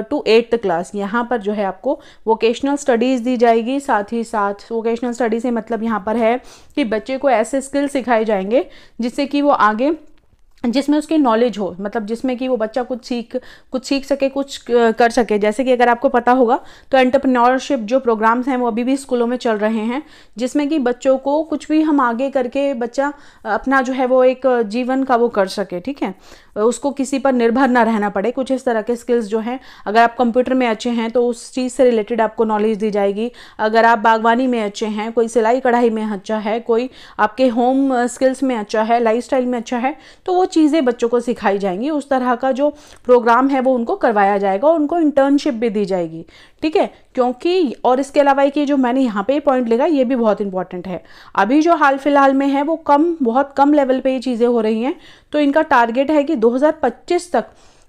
to eighth class यहाँ पर जो है आपको वोकेशनल स्टडीज़ दी जाएगी साथ ही साथ वोकेशनल स्टडीज से मतलब यहाँ पर है कि बच्चे को ऐसे स्किल सिखाए जाएंगे जिससे कि वो आगे जिसमें उसकी नॉलेज हो मतलब जिसमें कि वो बच्चा कुछ सीख कुछ सीख सके कुछ कर सके जैसे कि अगर आपको पता होगा तो एंटरप्रेन्योरशिप जो प्रोग्राम्स हैं वो अभी भी स्कूलों में चल रहे हैं जिसमें कि बच्चों को कुछ भी हम आगे करके बच्चा अपना जो है वो एक जीवन का वो कर सके ठीक है उसको किसी पर निर्भर ना रहना पड़े कुछ इस तरह के स्किल्स जो हैं अगर आप कंप्यूटर में अच्छे हैं तो उस चीज़ से रिलेटेड आपको नॉलेज दी जाएगी अगर आप बागवानी में अच्छे हैं कोई सिलाई कढ़ाई में अच्छा है कोई आपके होम स्किल्स में अच्छा है लाइफ में अच्छा है तो वो चीज़ें बच्चों को सिखाई जाएंगी उस तरह का जो प्रोग्राम है वो उनको करवाया जाएगा और उनको इंटर्नशिप भी दी जाएगी ठीक है क्योंकि और इसके अलावा एक जो मैंने यहाँ पे पॉइंट लिखा ये भी बहुत इंपॉर्टेंट है अभी जो हाल फिलहाल में है वो कम बहुत कम लेवल पर ये चीज़ें हो रही हैं तो इनका टारगेट है कि दो तक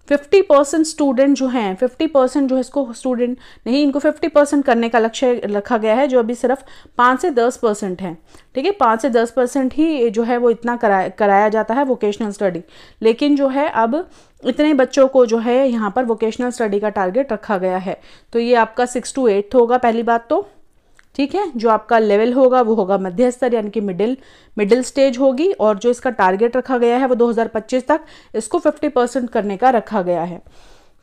फिफ्टी परसेंट स्टूडेंट जो हैं फिफ्टी परसेंट जो है इसको स्टूडेंट नहीं इनको फिफ्टी परसेंट करने का लक्ष्य रखा गया है जो अभी सिर्फ पाँच से दस परसेंट है ठीक है पाँच से दस परसेंट ही जो है वो इतना कराया कराया जाता है वोकेशनल स्टडी लेकिन जो है अब इतने बच्चों को जो है यहाँ पर वोकेशनल स्टडी का टारगेट रखा गया है तो ये आपका सिक्स टू एट्थ होगा पहली बात तो ठीक है जो आपका लेवल होगा वो होगा मध्य स्तर यानी कि मिडिल मिडिल स्टेज होगी और जो इसका टारगेट रखा गया है वो 2025 तक इसको 50 परसेंट करने का रखा गया है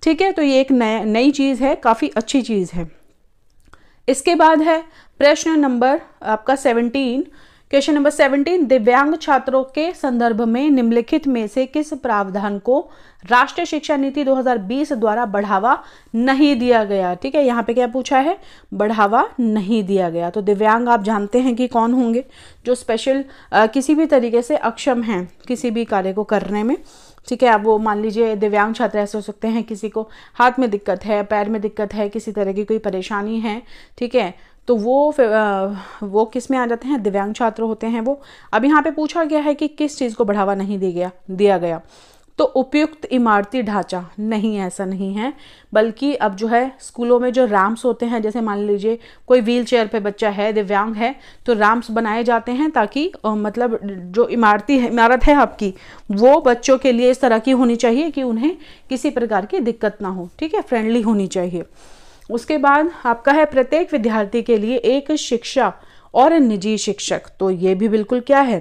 ठीक है तो ये एक नया नई चीज़ है काफ़ी अच्छी चीज़ है इसके बाद है प्रश्न नंबर आपका सेवनटीन क्वेश्चन नंबर सेवनटीन दिव्यांग छात्रों के संदर्भ में निम्नलिखित में से किस प्रावधान को राष्ट्रीय शिक्षा नीति 2020 द्वारा बढ़ावा नहीं दिया गया ठीक है यहाँ पे क्या पूछा है बढ़ावा नहीं दिया गया तो दिव्यांग आप जानते हैं कि कौन होंगे जो स्पेशल किसी भी तरीके से अक्षम हैं किसी भी कार्य को करने में ठीक है अब वो मान लीजिए दिव्यांग छात्र ऐसे हो सकते हैं किसी को हाथ में दिक्कत है पैर में दिक्कत है किसी तरह की कोई परेशानी है ठीक है तो वो वो किस में आ जाते हैं दिव्यांग छात्र होते हैं वो अब यहाँ पे पूछा गया है कि किस चीज़ को बढ़ावा नहीं दिया गया दिया गया तो उपयुक्त इमारती ढांचा नहीं ऐसा नहीं है बल्कि अब जो है स्कूलों में जो रैम्प्स होते हैं जैसे मान लीजिए कोई व्हील चेयर पर बच्चा है दिव्यांग है तो रैम्प्स बनाए जाते हैं ताकि मतलब जो इमारती है इमारत है आपकी वो बच्चों के लिए इस तरह की होनी चाहिए कि उन्हें किसी प्रकार की दिक्कत ना हो ठीक है फ्रेंडली होनी चाहिए उसके बाद आपका है प्रत्येक विद्यार्थी के लिए एक शिक्षा और निजी शिक्षक तो ये भी बिल्कुल क्या है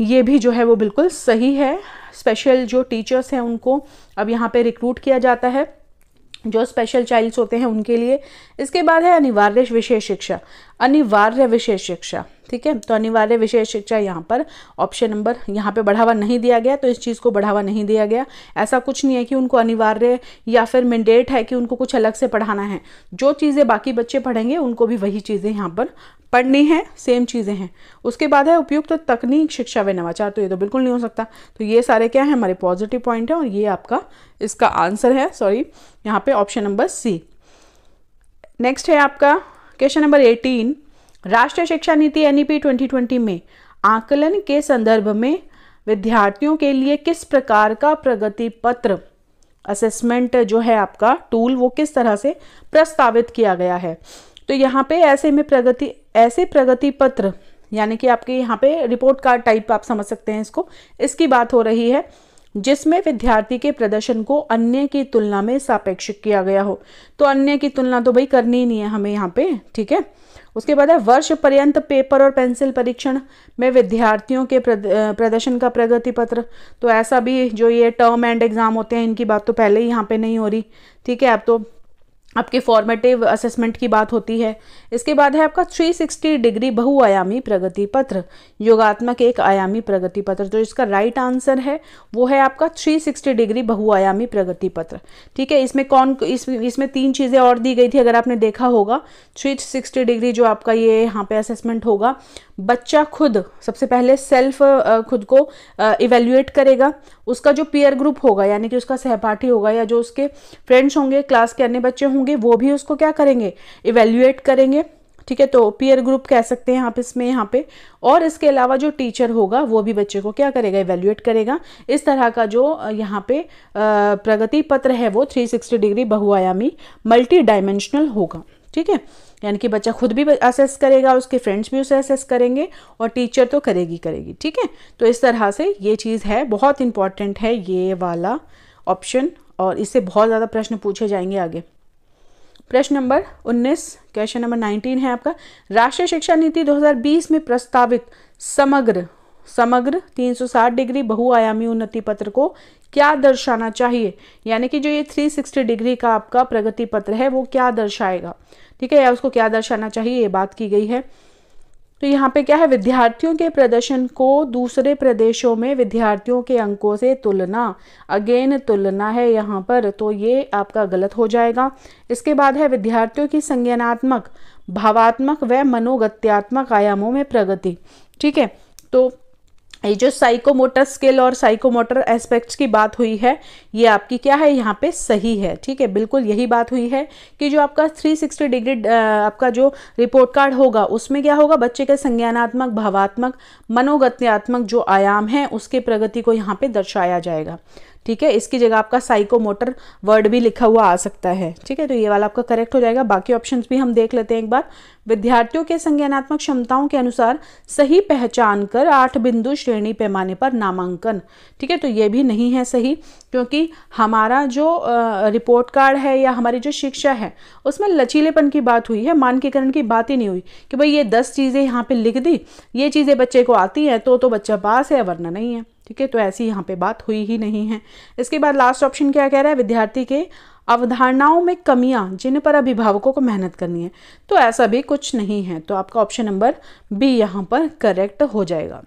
ये भी जो है वो बिल्कुल सही है स्पेशल जो टीचर्स हैं उनको अब यहाँ पे रिक्रूट किया जाता है जो स्पेशल चाइल्ड्स होते हैं उनके लिए इसके बाद है अनिवार्य विशेष शिक्षा अनिवार्य विशेष शिक्षा ठीक है तो अनिवार्य विशेष शिक्षा यहाँ पर ऑप्शन नंबर यहाँ पे बढ़ावा नहीं दिया गया तो इस चीज़ को बढ़ावा नहीं दिया गया ऐसा कुछ नहीं है कि उनको अनिवार्य या फिर मैंडेट है कि उनको कुछ अलग से पढ़ाना है जो चीज़ें बाकी बच्चे पढ़ेंगे उनको भी वही चीज़ें यहाँ पर पढ़नी है सेम चीज़ें हैं उसके बाद है उपयुक्त तो तकनीक शिक्षा व नवाचार तो ये तो बिल्कुल नहीं हो सकता तो ये सारे क्या है हमारे पॉजिटिव पॉइंट है और ये आपका इसका आंसर है सॉरी यहाँ पे ऑप्शन नंबर सी नेक्स्ट है आपका क्वेश्चन नंबर एटीन राष्ट्रीय शिक्षा नीति एनईपी 2020 में आकलन के संदर्भ में विद्यार्थियों के लिए किस प्रकार का प्रगति पत्र असेसमेंट जो है आपका टूल वो किस तरह से प्रस्तावित किया गया है तो यहाँ पे ऐसे में प्रगति ऐसे प्रगति पत्र यानी कि आपके यहाँ पे रिपोर्ट कार्ड टाइप आप समझ सकते हैं इसको इसकी बात हो रही है जिसमें विद्यार्थी के प्रदर्शन को अन्य की तुलना में सापेक्षिक किया गया हो तो अन्य की तुलना तो भाई करनी ही नहीं है हमें यहाँ पे ठीक है उसके बाद है वर्ष पर्यंत पेपर और पेंसिल परीक्षण में विद्यार्थियों के प्रदर्शन का प्रगति पत्र तो ऐसा भी जो ये टर्म एंड एग्ज़ाम होते हैं इनकी बात तो पहले ही यहाँ पे नहीं हो रही ठीक है अब तो आपके फॉर्मेटिव असेसमेंट की बात होती है इसके बाद है आपका 360 डिग्री बहुआयामी प्रगति पत्र योगात्मक एक आयामी प्रगति पत्र जो तो इसका राइट आंसर है वो है आपका 360 डिग्री बहुआयामी प्रगति पत्र ठीक है इसमें कौन इस इसमें तीन चीज़ें और दी गई थी अगर आपने देखा होगा 360 डिग्री जो आपका ये यहाँ पे असेसमेंट होगा बच्चा खुद सबसे पहले सेल्फ खुद को इवेल्युएट करेगा उसका जो पीयर ग्रुप होगा यानी कि उसका सहपाठी होगा या जो उसके फ्रेंड्स होंगे क्लास के अन्य बच्चे होंगे वो भी उसको क्या करेंगे इवेल्युएट करेंगे ठीक है तो पीयर ग्रुप कह सकते हैं आप इसमें यहाँ पे और इसके अलावा जो टीचर होगा वो भी बच्चे को क्या करेगा इवेल्युएट करेगा इस तरह का जो यहाँ पे प्रगति पत्र है वो 360 डिग्री बहुआयामी मल्टी डायमेंशनल होगा ठीक है यानी कि बच्चा खुद भी असेस करेगा उसके फ्रेंड्स भी उसे असेस करेंगे और टीचर तो करेगी करेगी ठीक है तो इस तरह से ये चीज़ है बहुत इंपॉर्टेंट है ये वाला ऑप्शन और इससे बहुत ज़्यादा प्रश्न पूछे जाएंगे आगे प्रश्न नंबर 19 क्वेश्चन नंबर 19 है आपका राष्ट्रीय शिक्षा नीति 2020 में प्रस्तावित समग्र समग्र 360 डिग्री बहुआयामी उन्नति पत्र को क्या दर्शाना चाहिए यानी कि जो ये 360 डिग्री का आपका प्रगति पत्र है वो क्या दर्शाएगा ठीक है या उसको क्या दर्शाना चाहिए ये बात की गई है तो यहाँ पे क्या है विद्यार्थियों के प्रदर्शन को दूसरे प्रदेशों में विद्यार्थियों के अंकों से तुलना अगेन तुलना है यहाँ पर तो ये आपका गलत हो जाएगा इसके बाद है विद्यार्थियों की संज्ञानात्मक भावात्मक व मनोगत्यात्मक आयामों में प्रगति ठीक है तो ये जो साइकोमोटर स्किल और साइकोमोटर एस्पेक्ट्स की बात हुई है ये आपकी क्या है यहाँ पे सही है ठीक है बिल्कुल यही बात हुई है कि जो आपका 360 डिग्री आपका जो रिपोर्ट कार्ड होगा उसमें क्या होगा बच्चे के संज्ञानात्मक भावात्मक मनोगत्यात्मक जो आयाम है उसके प्रगति को यहाँ पे दर्शाया जाएगा ठीक है इसकी जगह आपका साइकोमोटर वर्ड भी लिखा हुआ आ सकता है ठीक है तो ये वाला आपका करेक्ट हो जाएगा बाकी ऑप्शन भी हम देख लेते हैं एक बार विद्यार्थियों के संज्ञानात्मक क्षमताओं के अनुसार सही पहचान कर आठ बिंदु श्रेणी पैमाने पर नामांकन ठीक है तो ये भी नहीं है सही क्योंकि हमारा जो रिपोर्ट कार्ड है या हमारी जो शिक्षा है उसमें लचीलेपन की बात हुई है मानकीकरण की बात ही नहीं हुई कि भाई ये दस चीज़ें यहाँ पर लिख दी ये चीज़ें बच्चे को आती हैं तो तो बच्चा पास है वरना नहीं है ठीक है तो ऐसी यहाँ पे बात हुई ही नहीं है इसके बाद लास्ट ऑप्शन क्या कह रहा है विद्यार्थी के अवधारणाओं में कमियां जिन पर अभिभावकों को मेहनत करनी है तो ऐसा भी कुछ नहीं है तो आपका ऑप्शन नंबर बी यहाँ पर करेक्ट हो जाएगा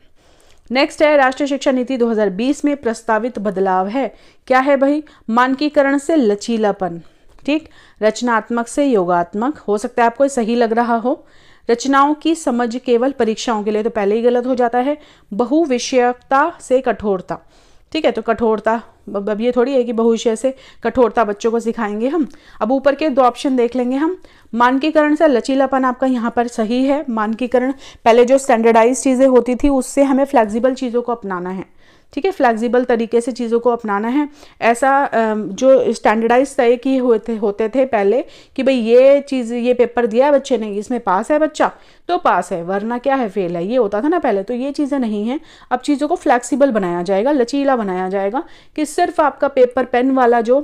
नेक्स्ट है राष्ट्रीय शिक्षा नीति 2020 में प्रस्तावित बदलाव है क्या है भाई मानकीकरण से लचीलापन ठीक रचनात्मक से योगात्मक हो सकता है आपको सही लग रहा हो रचनाओं की समझ केवल परीक्षाओं के लिए तो पहले ही गलत हो जाता है बहुविषयकता से कठोरता ठीक है तो कठोरता अब ये थोड़ी है कि बहुविषय से कठोरता बच्चों को सिखाएंगे हम अब ऊपर के दो ऑप्शन देख लेंगे हम मानकीकरण से लचीलापन आपका यहाँ पर सही है मानकीकरण पहले जो स्टैंडर्डाइज चीज़ें होती थी उससे हमें फ्लेक्सिबल चीज़ों को अपनाना है ठीक है फ्लैक्सिबल तरीके से चीज़ों को अपनाना है ऐसा जो स्टैंडर्डाइज तय किए हुए थे होते थे पहले कि भाई ये चीज़ ये पेपर दिया है बच्चे ने इसमें पास है बच्चा तो पास है वरना क्या है फेल है ये होता था ना पहले तो ये चीज़ें नहीं हैं अब चीज़ों को फ्लैक्सीबल बनाया जाएगा लचीला बनाया जाएगा कि सिर्फ आपका पेपर पेन वाला जो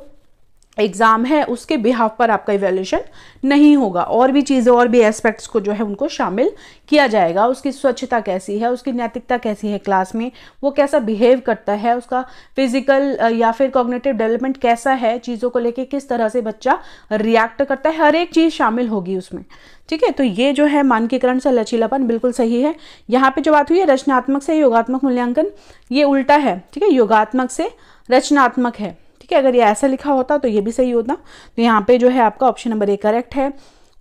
एग्ज़ाम है उसके बिहाफ पर आपका इवेल्यूशन नहीं होगा और भी चीज़ें और भी एस्पेक्ट्स को जो है उनको शामिल किया जाएगा उसकी स्वच्छता कैसी है उसकी नैतिकता कैसी है क्लास में वो कैसा बिहेव करता है उसका फिजिकल या फिर कॉग्नेटिव डेवलपमेंट कैसा है चीज़ों को लेके किस तरह से बच्चा रिएक्ट करता है हर एक चीज़ शामिल होगी उसमें ठीक है तो ये जो है मानकीकरण से लचीलापन बिल्कुल सही है यहाँ पर जो बात हुई है रचनात्मक से योगात्मक मूल्यांकन ये उल्टा है ठीक है योगात्मक से रचनात्मक है ठीक है अगर ये ऐसा लिखा होता तो ये भी सही होता तो यहाँ पे जो है आपका ऑप्शन नंबर ए करेक्ट है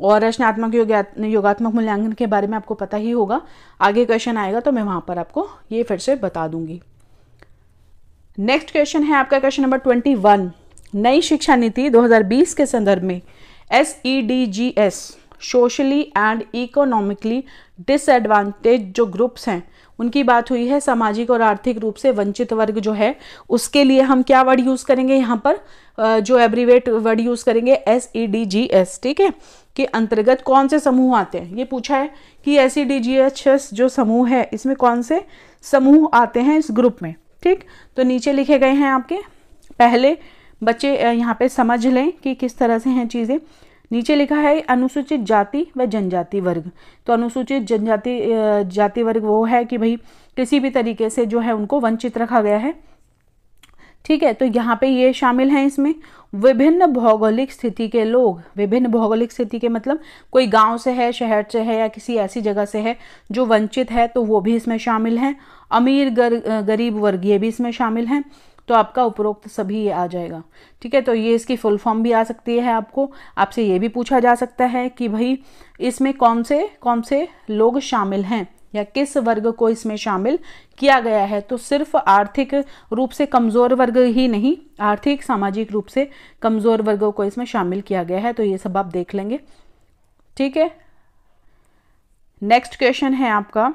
और रचनात्मक योगात्मक मूल्यांकन के बारे में आपको पता ही होगा आगे क्वेश्चन आएगा तो मैं वहाँ पर आपको ये फिर से बता दूंगी नेक्स्ट क्वेश्चन है आपका क्वेश्चन नंबर ट्वेंटी वन नई शिक्षा नीति 2020 के संदर्भ में S E D G S socially and economically disadvantage जो ग्रुप्स हैं उनकी बात हुई है सामाजिक और आर्थिक रूप से वंचित वर्ग जो है उसके लिए हम क्या वर्ड यूज़ करेंगे यहाँ पर जो एब्रीवेट वर्ड यूज़ करेंगे S E D G S ठीक है के अंतर्गत कौन से समूह आते हैं ये पूछा है कि S E D G H S जो समूह है इसमें कौन से समूह आते हैं इस ग्रुप में ठीक तो नीचे लिखे गए हैं आपके पहले बच्चे यहाँ पे समझ लें कि किस तरह से हैं चीज़ें नीचे लिखा है अनुसूचित जाति व जनजाति वर्ग तो अनुसूचित जनजाति जाति वर्ग वो है कि भाई किसी भी तरीके से जो है उनको वंचित रखा गया है ठीक है तो यहाँ पे ये शामिल हैं इसमें विभिन्न भौगोलिक स्थिति के लोग विभिन्न भौगोलिक स्थिति के मतलब कोई गांव से है शहर से है या किसी ऐसी जगह से है जो वंचित है तो वो भी इसमें शामिल हैं अमीर गर, गरीब वर्ग ये भी इसमें शामिल हैं तो आपका उपरोक्त सभी ये आ जाएगा ठीक है तो ये इसकी फुल फॉर्म भी आ सकती है आपको आपसे ये भी पूछा जा सकता है कि भाई इसमें कौन से कौन से लोग शामिल हैं या किस वर्ग को इसमें शामिल किया गया है तो सिर्फ आर्थिक रूप से कमज़ोर वर्ग ही नहीं आर्थिक सामाजिक रूप से कमज़ोर वर्गों को इसमें शामिल किया गया है तो ये सब आप देख लेंगे ठीक है नेक्स्ट क्वेश्चन है आपका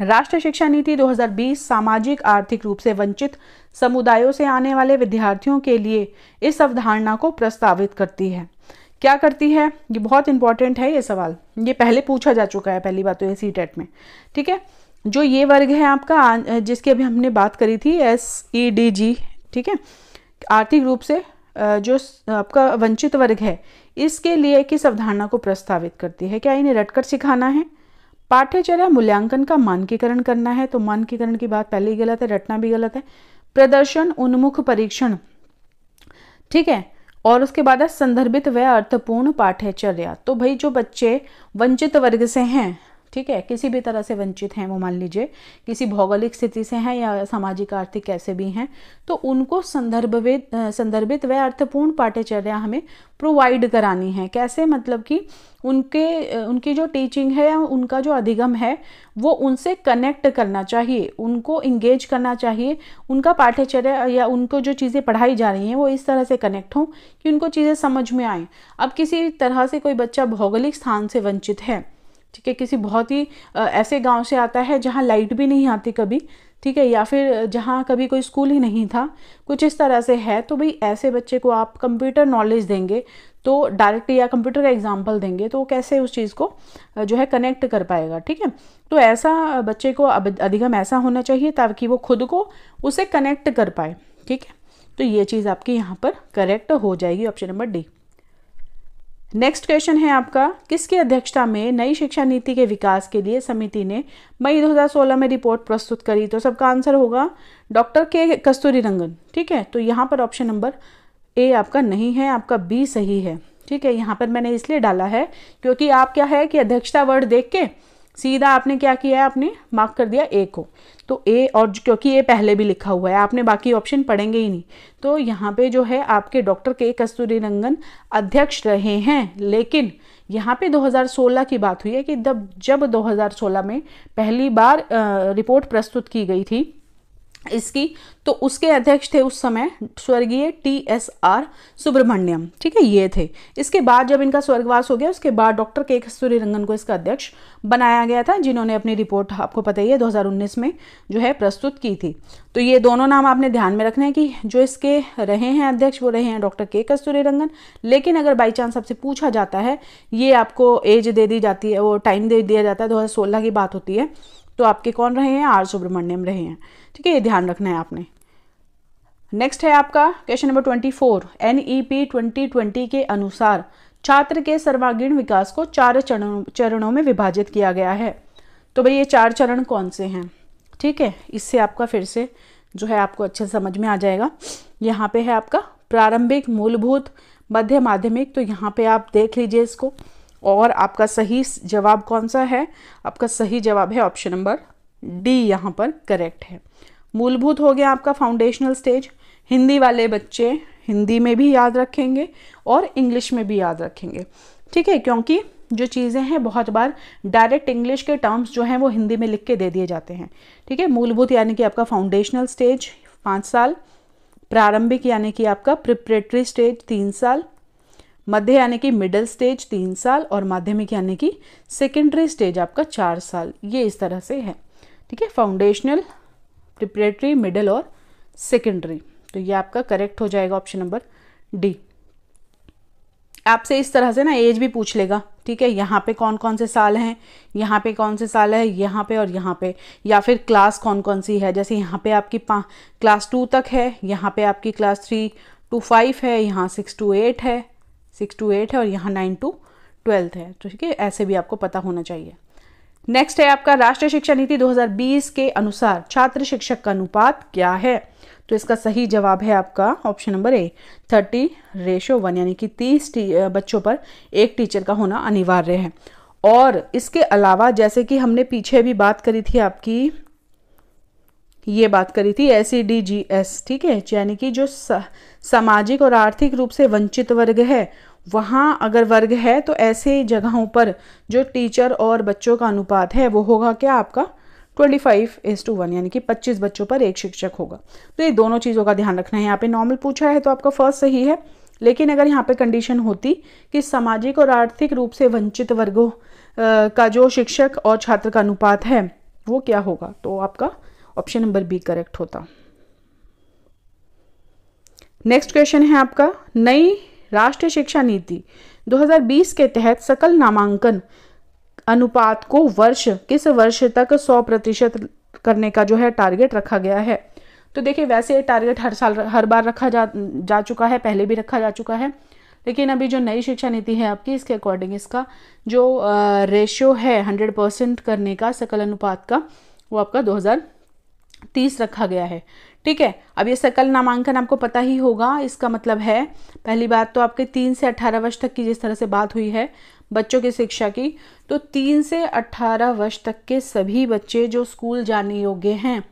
राष्ट्रीय शिक्षा नीति 2020 सामाजिक आर्थिक रूप से वंचित समुदायों से आने वाले विद्यार्थियों के लिए इस अवधारणा को प्रस्तावित करती है क्या करती है ये बहुत इंपॉर्टेंट है ये सवाल ये पहले पूछा जा चुका है पहली बात तो ये सी टेट e में ठीक है जो ये वर्ग है आपका जिसकी अभी हमने बात करी थी एस ई डी जी ठीक है आर्थिक रूप से जो आपका वंचित वर्ग है इसके लिए किस अवधारणा को प्रस्तावित करती है क्या इन्हें रटकर सिखाना है पाठ्यचर्या मूल्यांकन का मानकीकरण करना है तो मानकीकरण की बात पहले ही गलत है रटना भी गलत है प्रदर्शन उन्मुख परीक्षण ठीक है और उसके बाद है संदर्भित व अर्थपूर्ण पाठ्यचर्या तो भाई जो बच्चे वंचित वर्ग से हैं ठीक है किसी भी तरह से वंचित हैं वो मान लीजिए किसी भौगोलिक स्थिति से हैं या सामाजिक आर्थिक कैसे भी हैं तो उनको संदर्भवित संदर्भित व अर्थपूर्ण पाठ्यचर्या हमें प्रोवाइड करानी है कैसे मतलब कि उनके उनकी जो टीचिंग है या उनका जो अधिगम है वो उनसे कनेक्ट करना चाहिए उनको इंगेज करना चाहिए उनका पाठ्यचर्या या उनको जो चीज़ें पढ़ाई जा रही हैं वो इस तरह से कनेक्ट हों कि उनको चीज़ें समझ में आएँ अब किसी तरह से कोई बच्चा भौगोलिक स्थान से वंचित है ठीक है किसी बहुत ही ऐसे गांव से आता है जहाँ लाइट भी नहीं आती कभी ठीक है या फिर जहाँ कभी कोई स्कूल ही नहीं था कुछ इस तरह से है तो भाई ऐसे बच्चे को आप कंप्यूटर नॉलेज देंगे तो डायरेक्ट या कंप्यूटर का एग्जाम्पल देंगे तो वो कैसे उस चीज़ को जो है कनेक्ट कर पाएगा ठीक है तो ऐसा बच्चे को अधिगम ऐसा होना चाहिए ताकि वो खुद को उसे कनेक्ट कर पाए ठीक है तो ये चीज़ आपकी यहाँ पर करेक्ट हो जाएगी option number D next question है आपका किसकी अध्यक्षता में नई शिक्षा नीति के विकास के लिए समिति ने मई 2016 में रिपोर्ट प्रस्तुत करी तो सबका आंसर होगा डॉक्टर के कस्तूरी रंगन ठीक है तो यहाँ पर ऑप्शन नंबर ए आपका नहीं है आपका बी सही है ठीक है यहाँ पर मैंने इसलिए डाला है क्योंकि आप क्या है कि अध्यक्षता वर्ड देख के सीधा आपने क्या किया है आपने मार्क कर दिया ए को तो ए और क्योंकि ये पहले भी लिखा हुआ है आपने बाकी ऑप्शन पढ़ेंगे ही नहीं तो यहाँ पे जो है आपके डॉक्टर के कस्तूरी रंगन अध्यक्ष रहे हैं लेकिन यहाँ पे 2016 की बात हुई है कि जब जब 2016 में पहली बार रिपोर्ट प्रस्तुत की गई थी इसकी तो उसके अध्यक्ष थे उस समय स्वर्गीय टी एस आर सुब्रमण्यम ठीक है ये थे इसके बाद जब इनका स्वर्गवास हो गया उसके बाद डॉक्टर के कस्तूरी रंगन को इसका अध्यक्ष बनाया गया था जिन्होंने अपनी रिपोर्ट आपको पता ही है 2019 में जो है प्रस्तुत की थी तो ये दोनों नाम आपने ध्यान में रखना है कि जो इसके रहे हैं अध्यक्ष वो रहे हैं डॉक्टर के कस्तूरी रंगन लेकिन अगर बाई चांस आपसे पूछा जाता है ये आपको एज दे दी जाती है वो टाइम दे दिया जाता है दो की बात होती है तो आपके कौन रहे हैं आर सुब्रमण्यम रहे हैं ठीक है ये ध्यान रखना है आपने नेक्स्ट है आपका question number twenty four N E P twenty twenty के अनुसार छात्र के सर्वागीण विकास को चार चरणों चरणों में विभाजित किया गया है तो भाई ये चार चरण कौन से हैं ठीक है इससे आपका फिर से जो है आपको अच्छे समझ में आ जाएगा यहाँ पे है आपका प्रारंभिक मूलभूत मध्य माध्यमिक तो यहाँ पे आप देख लीजिए इसको और आपका सही जवाब कौन सा है आपका सही जवाब है ऑप्शन नंबर डी यहाँ पर करेक्ट है मूलभूत हो गया आपका फाउंडेशनल स्टेज हिंदी वाले बच्चे हिंदी में भी याद रखेंगे और इंग्लिश में भी याद रखेंगे ठीक है क्योंकि जो चीज़ें हैं बहुत बार डायरेक्ट इंग्लिश के टर्म्स जो हैं वो हिंदी में लिख के दे दिए जाते हैं ठीक है मूलभूत यानी कि आपका फाउंडेशनल स्टेज पाँच साल प्रारंभिक यानी कि आपका प्रिपरेटरी स्टेज तीन साल मध्य यानी कि मिडिल स्टेज तीन साल और माध्यमिक यानी कि सेकेंडरी स्टेज आपका चार साल ये इस तरह से है ठीक है फाउंडेशनल प्रिपरेटरी मिडिल और सेकेंडरी तो ये आपका करेक्ट हो जाएगा ऑप्शन नंबर डी आपसे इस तरह से ना एज भी पूछ लेगा ठीक है यहाँ पे कौन कौन से साल हैं यहाँ पे कौन से साल है यहाँ पे और यहाँ पे या फिर क्लास कौन कौन सी है जैसे यहाँ पे आपकी क्लास टू तक है यहाँ पे आपकी क्लास थ्री टू फाइव है यहाँ सिक्स टू एट है सिक्स टू एट है और यहाँ नाइन टू ट्वेल्थ है तो ठीक है ऐसे भी आपको पता होना चाहिए नेक्स्ट है आपका राष्ट्रीय शिक्षा नीति 2020 के अनुसार छात्र शिक्षक का अनुपात क्या है तो इसका सही जवाब है आपका option number A thirty ratio one यानी कि तीस बच्चों पर एक टीचर का होना अनिवार्य है और इसके अलावा जैसे कि हमने पीछे भी बात करी थी आपकी ये बात करी थी एस एस e ठीक है यानी कि जो सामाजिक और आर्थिक रूप से वंचित वर्ग है वहाँ अगर वर्ग है तो ऐसे जगहों पर जो टीचर और बच्चों का अनुपात है वो होगा क्या आपका twenty five is to one यानी कि पच्चीस बच्चों पर एक शिक्षक होगा तो ये दोनों चीज़ों का ध्यान रखना है यहाँ पे नॉर्मल पूछा है तो आपका फर्स्ट सही है लेकिन अगर यहाँ पे कंडीशन होती कि सामाजिक और आर्थिक रूप से वंचित वर्गों का जो शिक्षक और छात्र का अनुपात है वो क्या होगा तो आपका ऑप्शन नंबर बी करेक्ट होता नेक्स्ट क्वेश्चन है आपका नई राष्ट्रीय शिक्षा नीति 2020 के तहत सकल नामांकन अनुपात को वर्ष किस वर्ष तक 100 प्रतिशत करने का जो है टारगेट रखा गया है तो देखिए वैसे ये टारगेट हर साल हर बार रखा जा जा चुका है पहले भी रखा जा चुका है लेकिन अभी जो नई शिक्षा नीति है आपकी इसके अकॉर्डिंग इसका जो रेशियो है हंड्रेड परसेंट करने का सकल अनुपात का वो आपका 2000 तीस रखा गया है ठीक है अब ये सकल नामांकन आपको पता ही होगा इसका मतलब है पहली बात तो आपके तीन से अट्ठारह वर्ष तक की जिस तरह से बात हुई है बच्चों की शिक्षा की तो तीन से अट्ठारह वर्ष तक के सभी बच्चे जो स्कूल जाने योग्य हैं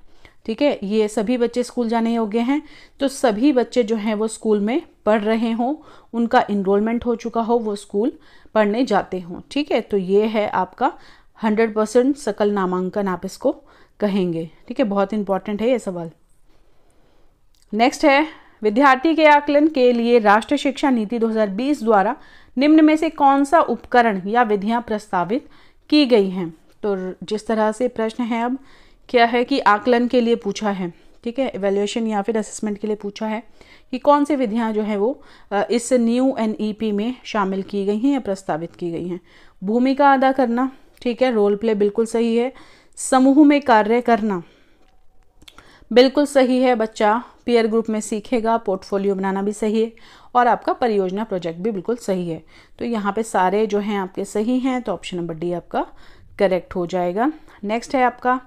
ठीक है ये सभी बच्चे स्कूल जाने योग्य हैं तो सभी बच्चे जो हैं वो स्कूल में पढ़ रहे हों उनका इनरोलमेंट हो चुका हो वो स्कूल पढ़ने जाते हों ठीक है तो ये है आपका हंड्रेड परसेंट सकल नामांकन आप इसको कहेंगे ठीक है बहुत इंपॉर्टेंट है ये सवाल नेक्स्ट है विद्यार्थी के आकलन के लिए राष्ट्रीय शिक्षा नीति 2020 द्वारा निम्न में से कौन सा उपकरण या विधियां प्रस्तावित की गई हैं तो जिस तरह से प्रश्न है अब क्या है कि आकलन के लिए पूछा है ठीक है एवेल्युएशन या फिर असेसमेंट के लिए पूछा है कि कौन सी विधियां जो है वो इस न्यू एन e में शामिल की गई हैं या प्रस्तावित की गई हैं भूमिका अदा करना ठीक है रोल प्ले बिल्कुल सही है समूह में कार्य करना बिल्कुल सही है बच्चा पीयर ग्रुप में सीखेगा पोर्टफोलियो बनाना भी सही है और आपका परियोजना प्रोजेक्ट भी बिल्कुल सही है तो यहाँ पे सारे जो हैं आपके सही हैं तो ऑप्शन नंबर डी आपका करेक्ट हो जाएगा नेक्स्ट है आपका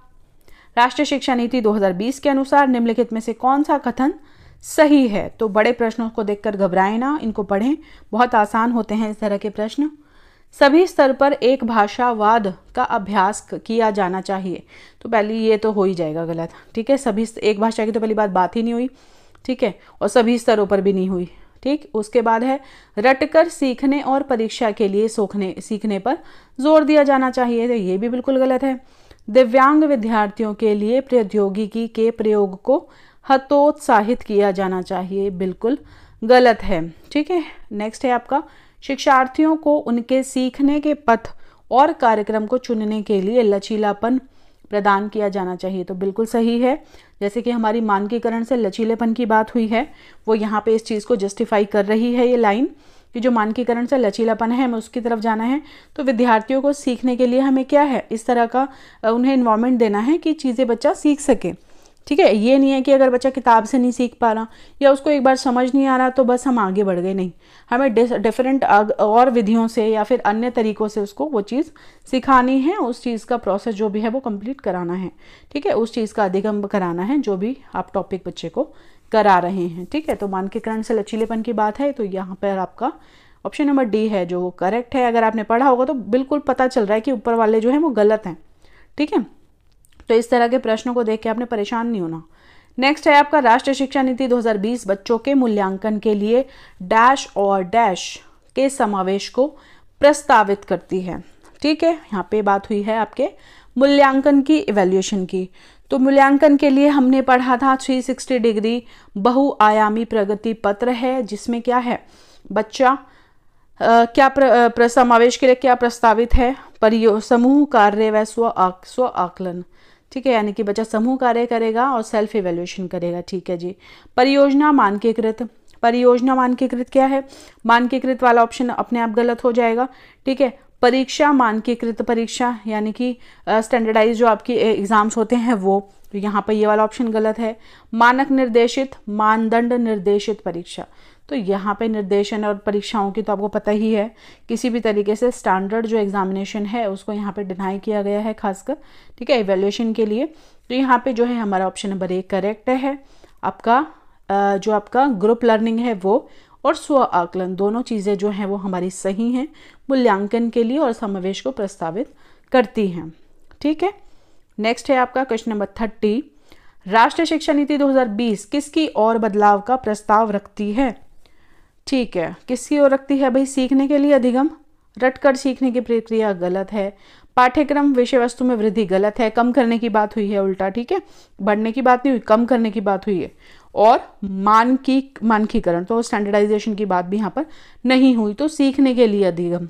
राष्ट्रीय शिक्षा नीति 2020 के अनुसार निम्नलिखित में से कौन सा कथन सही है तो बड़े प्रश्नों को देखकर घबराएं ना इनको पढ़ें बहुत आसान होते हैं इस तरह के प्रश्न सभी स्तर पर एक भाषावाद का अभ्यास किया जाना चाहिए तो पहले ये तो हो ही जाएगा गलत ठीक है सभी एक भाषा की तो पहली बात बात ही नहीं हुई ठीक है और सभी स्तरों पर भी नहीं हुई ठीक उसके बाद है रटकर सीखने और परीक्षा के लिए सोखने सीखने पर जोर दिया जाना चाहिए तो ये भी बिल्कुल गलत है दिव्यांग विद्यार्थियों के लिए प्रौद्योगिकी के प्रयोग को हतोत्साहित किया जाना चाहिए बिल्कुल गलत है ठीक है नेक्स्ट है आपका शिक्षार्थियों को उनके सीखने के पथ और कार्यक्रम को चुनने के लिए लचीलापन प्रदान किया जाना चाहिए तो बिल्कुल सही है जैसे कि हमारी मानकीकरण से लचीलेपन की बात हुई है वो यहाँ पे इस चीज़ को जस्टिफाई कर रही है ये लाइन कि जो मानकीकरण से लचीलापन है हमें उसकी तरफ जाना है तो विद्यार्थियों को सीखने के लिए हमें क्या है इस तरह का उन्हें इन्वॉर्मेंट देना है कि चीज़ें बच्चा सीख सके ठीक है ये नहीं है कि अगर बच्चा किताब से नहीं सीख पा रहा या उसको एक बार समझ नहीं आ रहा तो बस हम आगे बढ़ गए नहीं हमें डिफरेंट और विधियों से या फिर अन्य तरीक़ों से उसको वो चीज़ सिखानी है उस चीज़ का प्रोसेस जो भी है वो कंप्लीट कराना है ठीक है उस चीज़ का अधिगम कराना है जो भी आप टॉपिक बच्चे को करा रहे हैं ठीक है तो मानकीकरण से लचीलेपन की बात है तो यहाँ पर आपका ऑप्शन नंबर डी है जो करेक्ट है अगर आपने पढ़ा होगा तो बिल्कुल पता चल रहा है कि ऊपर वाले जो हैं वो गलत हैं ठीक है तो इस तरह के प्रश्नों को देख के आपने परेशान नहीं होना नेक्स्ट है आपका राष्ट्रीय शिक्षा नीति 2020 बच्चों के मूल्यांकन के लिए डैश और डैश के समावेश को प्रस्तावित करती है ठीक है यहाँ पे बात हुई है आपके मूल्यांकन की इवेल्यूशन की तो मूल्यांकन के लिए हमने पढ़ा था 360 डिग्री बहुआयामी प्रगति पत्र है जिसमें क्या है बच्चा Uh, क्या प्र, प्र समावेश के लिए क्या प्रस्तावित है परियो समूह कार्य व स्व आक, स्व आकलन ठीक है यानी कि बच्चा समूह कार्य करेगा और सेल्फ इवेल्युएशन करेगा ठीक है जी परियोजना मानकीकृत परियोजना मानकीकृत क्या है मानकीकृत वाला ऑप्शन अपने आप गलत हो जाएगा ठीक है परीक्षा मानकीकृत परीक्षा यानी कि स्टैंडर्डाइज जो आपकी एग्ज़ाम्स होते हैं वो तो यहाँ पर ये वाला ऑप्शन गलत है मानक निर्देशित मानदंड निर्देशित परीक्षा तो यहाँ पे निर्देशन और परीक्षाओं की तो आपको पता ही है किसी भी तरीके से स्टैंडर्ड जो एग्जामिनेशन है उसको यहाँ पे डिनाई किया गया है खासकर ठीक है एवेल्यूशन के लिए तो यहाँ पे जो है हमारा ऑप्शन नंबर एक करेक्ट है आपका जो आपका ग्रुप लर्निंग है वो और स्व आकलन दोनों चीज़ें जो हैं वो हमारी सही हैं मूल्यांकन के लिए और समावेश को प्रस्तावित करती हैं ठीक है नेक्स्ट है आपका क्वेश्चन नंबर थर्टी राष्ट्रीय शिक्षा नीति 2020 किसकी और बदलाव का प्रस्ताव रखती है ठीक है किसकी ओर रखती है भाई सीखने के लिए अधिगम रटकर सीखने की प्रक्रिया गलत है पाठ्यक्रम विषय वस्तु में वृद्धि गलत है कम करने की बात हुई है उल्टा ठीक है बढ़ने की बात नहीं हुई कम करने की बात हुई है और मान की मानकीकरण तो स्टैंडर्डाइजेशन की बात भी यहाँ पर नहीं हुई तो सीखने के लिए अधिगम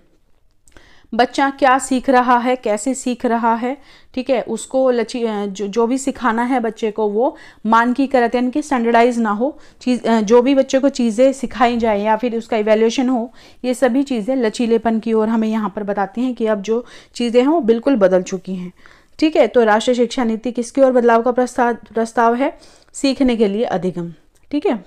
बच्चा क्या सीख रहा है कैसे सीख रहा है ठीक है उसको लची जो, जो भी सिखाना है बच्चे को वो मानकीकृत यानी कि स्टैंडर्डाइज ना हो चीज़ जो भी बच्चे को चीज़ें सिखाई जाए या फिर उसका इवेल्यूशन हो ये सभी चीज़ें लचीलेपन की ओर हमें यहाँ पर बताती हैं कि अब जो चीज़ें हैं वो बिल्कुल बदल चुकी हैं ठीक है तो राष्ट्रीय शिक्षा नीति किसकी ओर बदलाव का प्रस्ताव प्रस्ताव है सीखने के लिए अधिगम ठीक है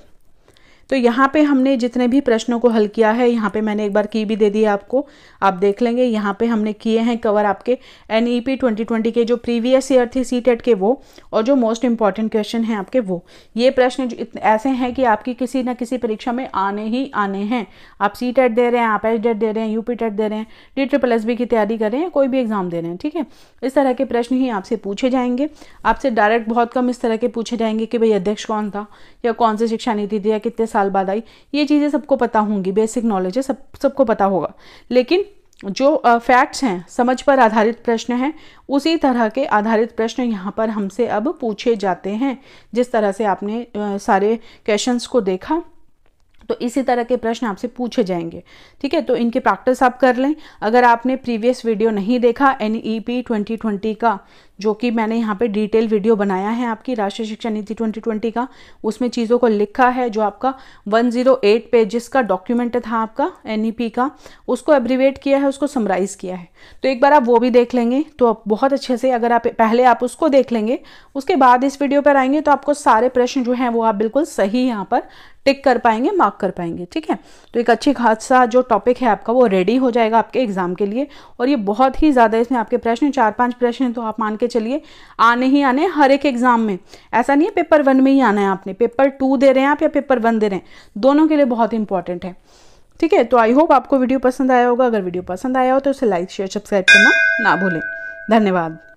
तो यहाँ पे हमने जितने भी प्रश्नों को हल किया है यहाँ पे मैंने एक बार की भी दे दी है आपको आप देख लेंगे यहाँ पे हमने किए हैं कवर आपके N E P twenty twenty के जो प्रीवियस ईयर थे सी टेट के वो और जो मोस्ट इंपॉर्टेंट क्वेश्चन हैं आपके वो ये प्रश्न ऐसे हैं कि आपकी किसी न किसी परीक्षा में आने ही आने हैं आप सी टेट e दे रहे हैं आप एच डेट e दे रहे हैं यू पी टेट दे रहे हैं डी ट्रिपल एस बी की तैयारी कर रहे हैं कोई भी एग्जाम दे रहे हैं ठीक है इस तरह के प्रश्न ही आपसे पूछे जाएंगे आपसे डायरेक्ट बहुत कम इस तरह के पूछे जाएंगे कि भाई अध्यक्ष कौन था या कौन सी शिक्षा नीति थी या कितने साल बाद आई ये चीज़ें सबको पता होंगी बेसिक नॉलेज है सब सबको पता होगा लेकिन जो फैक्ट्स हैं समझ पर आधारित प्रश्न हैं उसी तरह के आधारित प्रश्न यहाँ पर हमसे अब पूछे जाते हैं जिस तरह से आपने सारे क्वेश्चंस को देखा तो इसी तरह के प्रश्न आपसे पूछे जाएंगे ठीक है तो इनके प्रैक्टिस आप कर लें अगर आपने प्रीवियस वीडियो नहीं देखा एन ई पी का जो कि मैंने यहाँ पे डिटेल वीडियो बनाया है आपकी राष्ट्रीय शिक्षा नीति 2020 का उसमें चीज़ों को लिखा है जो आपका 108 पेजेस का डॉक्यूमेंट था आपका एन e का उसको एब्रीवेट किया है उसको समराइज किया है तो एक बार आप वो भी देख लेंगे तो आप बहुत अच्छे से अगर आप पहले आप उसको देख लेंगे उसके बाद इस वीडियो पर आएंगे तो आपको सारे प्रश्न जो हैं वो आप बिल्कुल सही यहाँ पर टिक कर पाएंगे मार्क कर पाएंगे ठीक है तो एक अच्छी खासा जो टॉपिक है आपका वो रेडी हो जाएगा आपके एग्जाम के लिए और ये बहुत ही ज़्यादा इसमें आपके प्रश्न चार पाँच प्रश्न तो आप मान के के चलिए आने ही आने हर एक एग्ज़ाम में ऐसा नहीं है पेपर वन में ही आना है आपने पेपर टू दे रहे हैं आप या पेपर वन दे रहे हैं दोनों के लिए बहुत इंपॉर्टेंट है ठीक है तो आई होप आपको वीडियो पसंद आया होगा अगर वीडियो पसंद आया हो तो उसे लाइक शेयर सब्सक्राइब करना ना भूलें धन्यवाद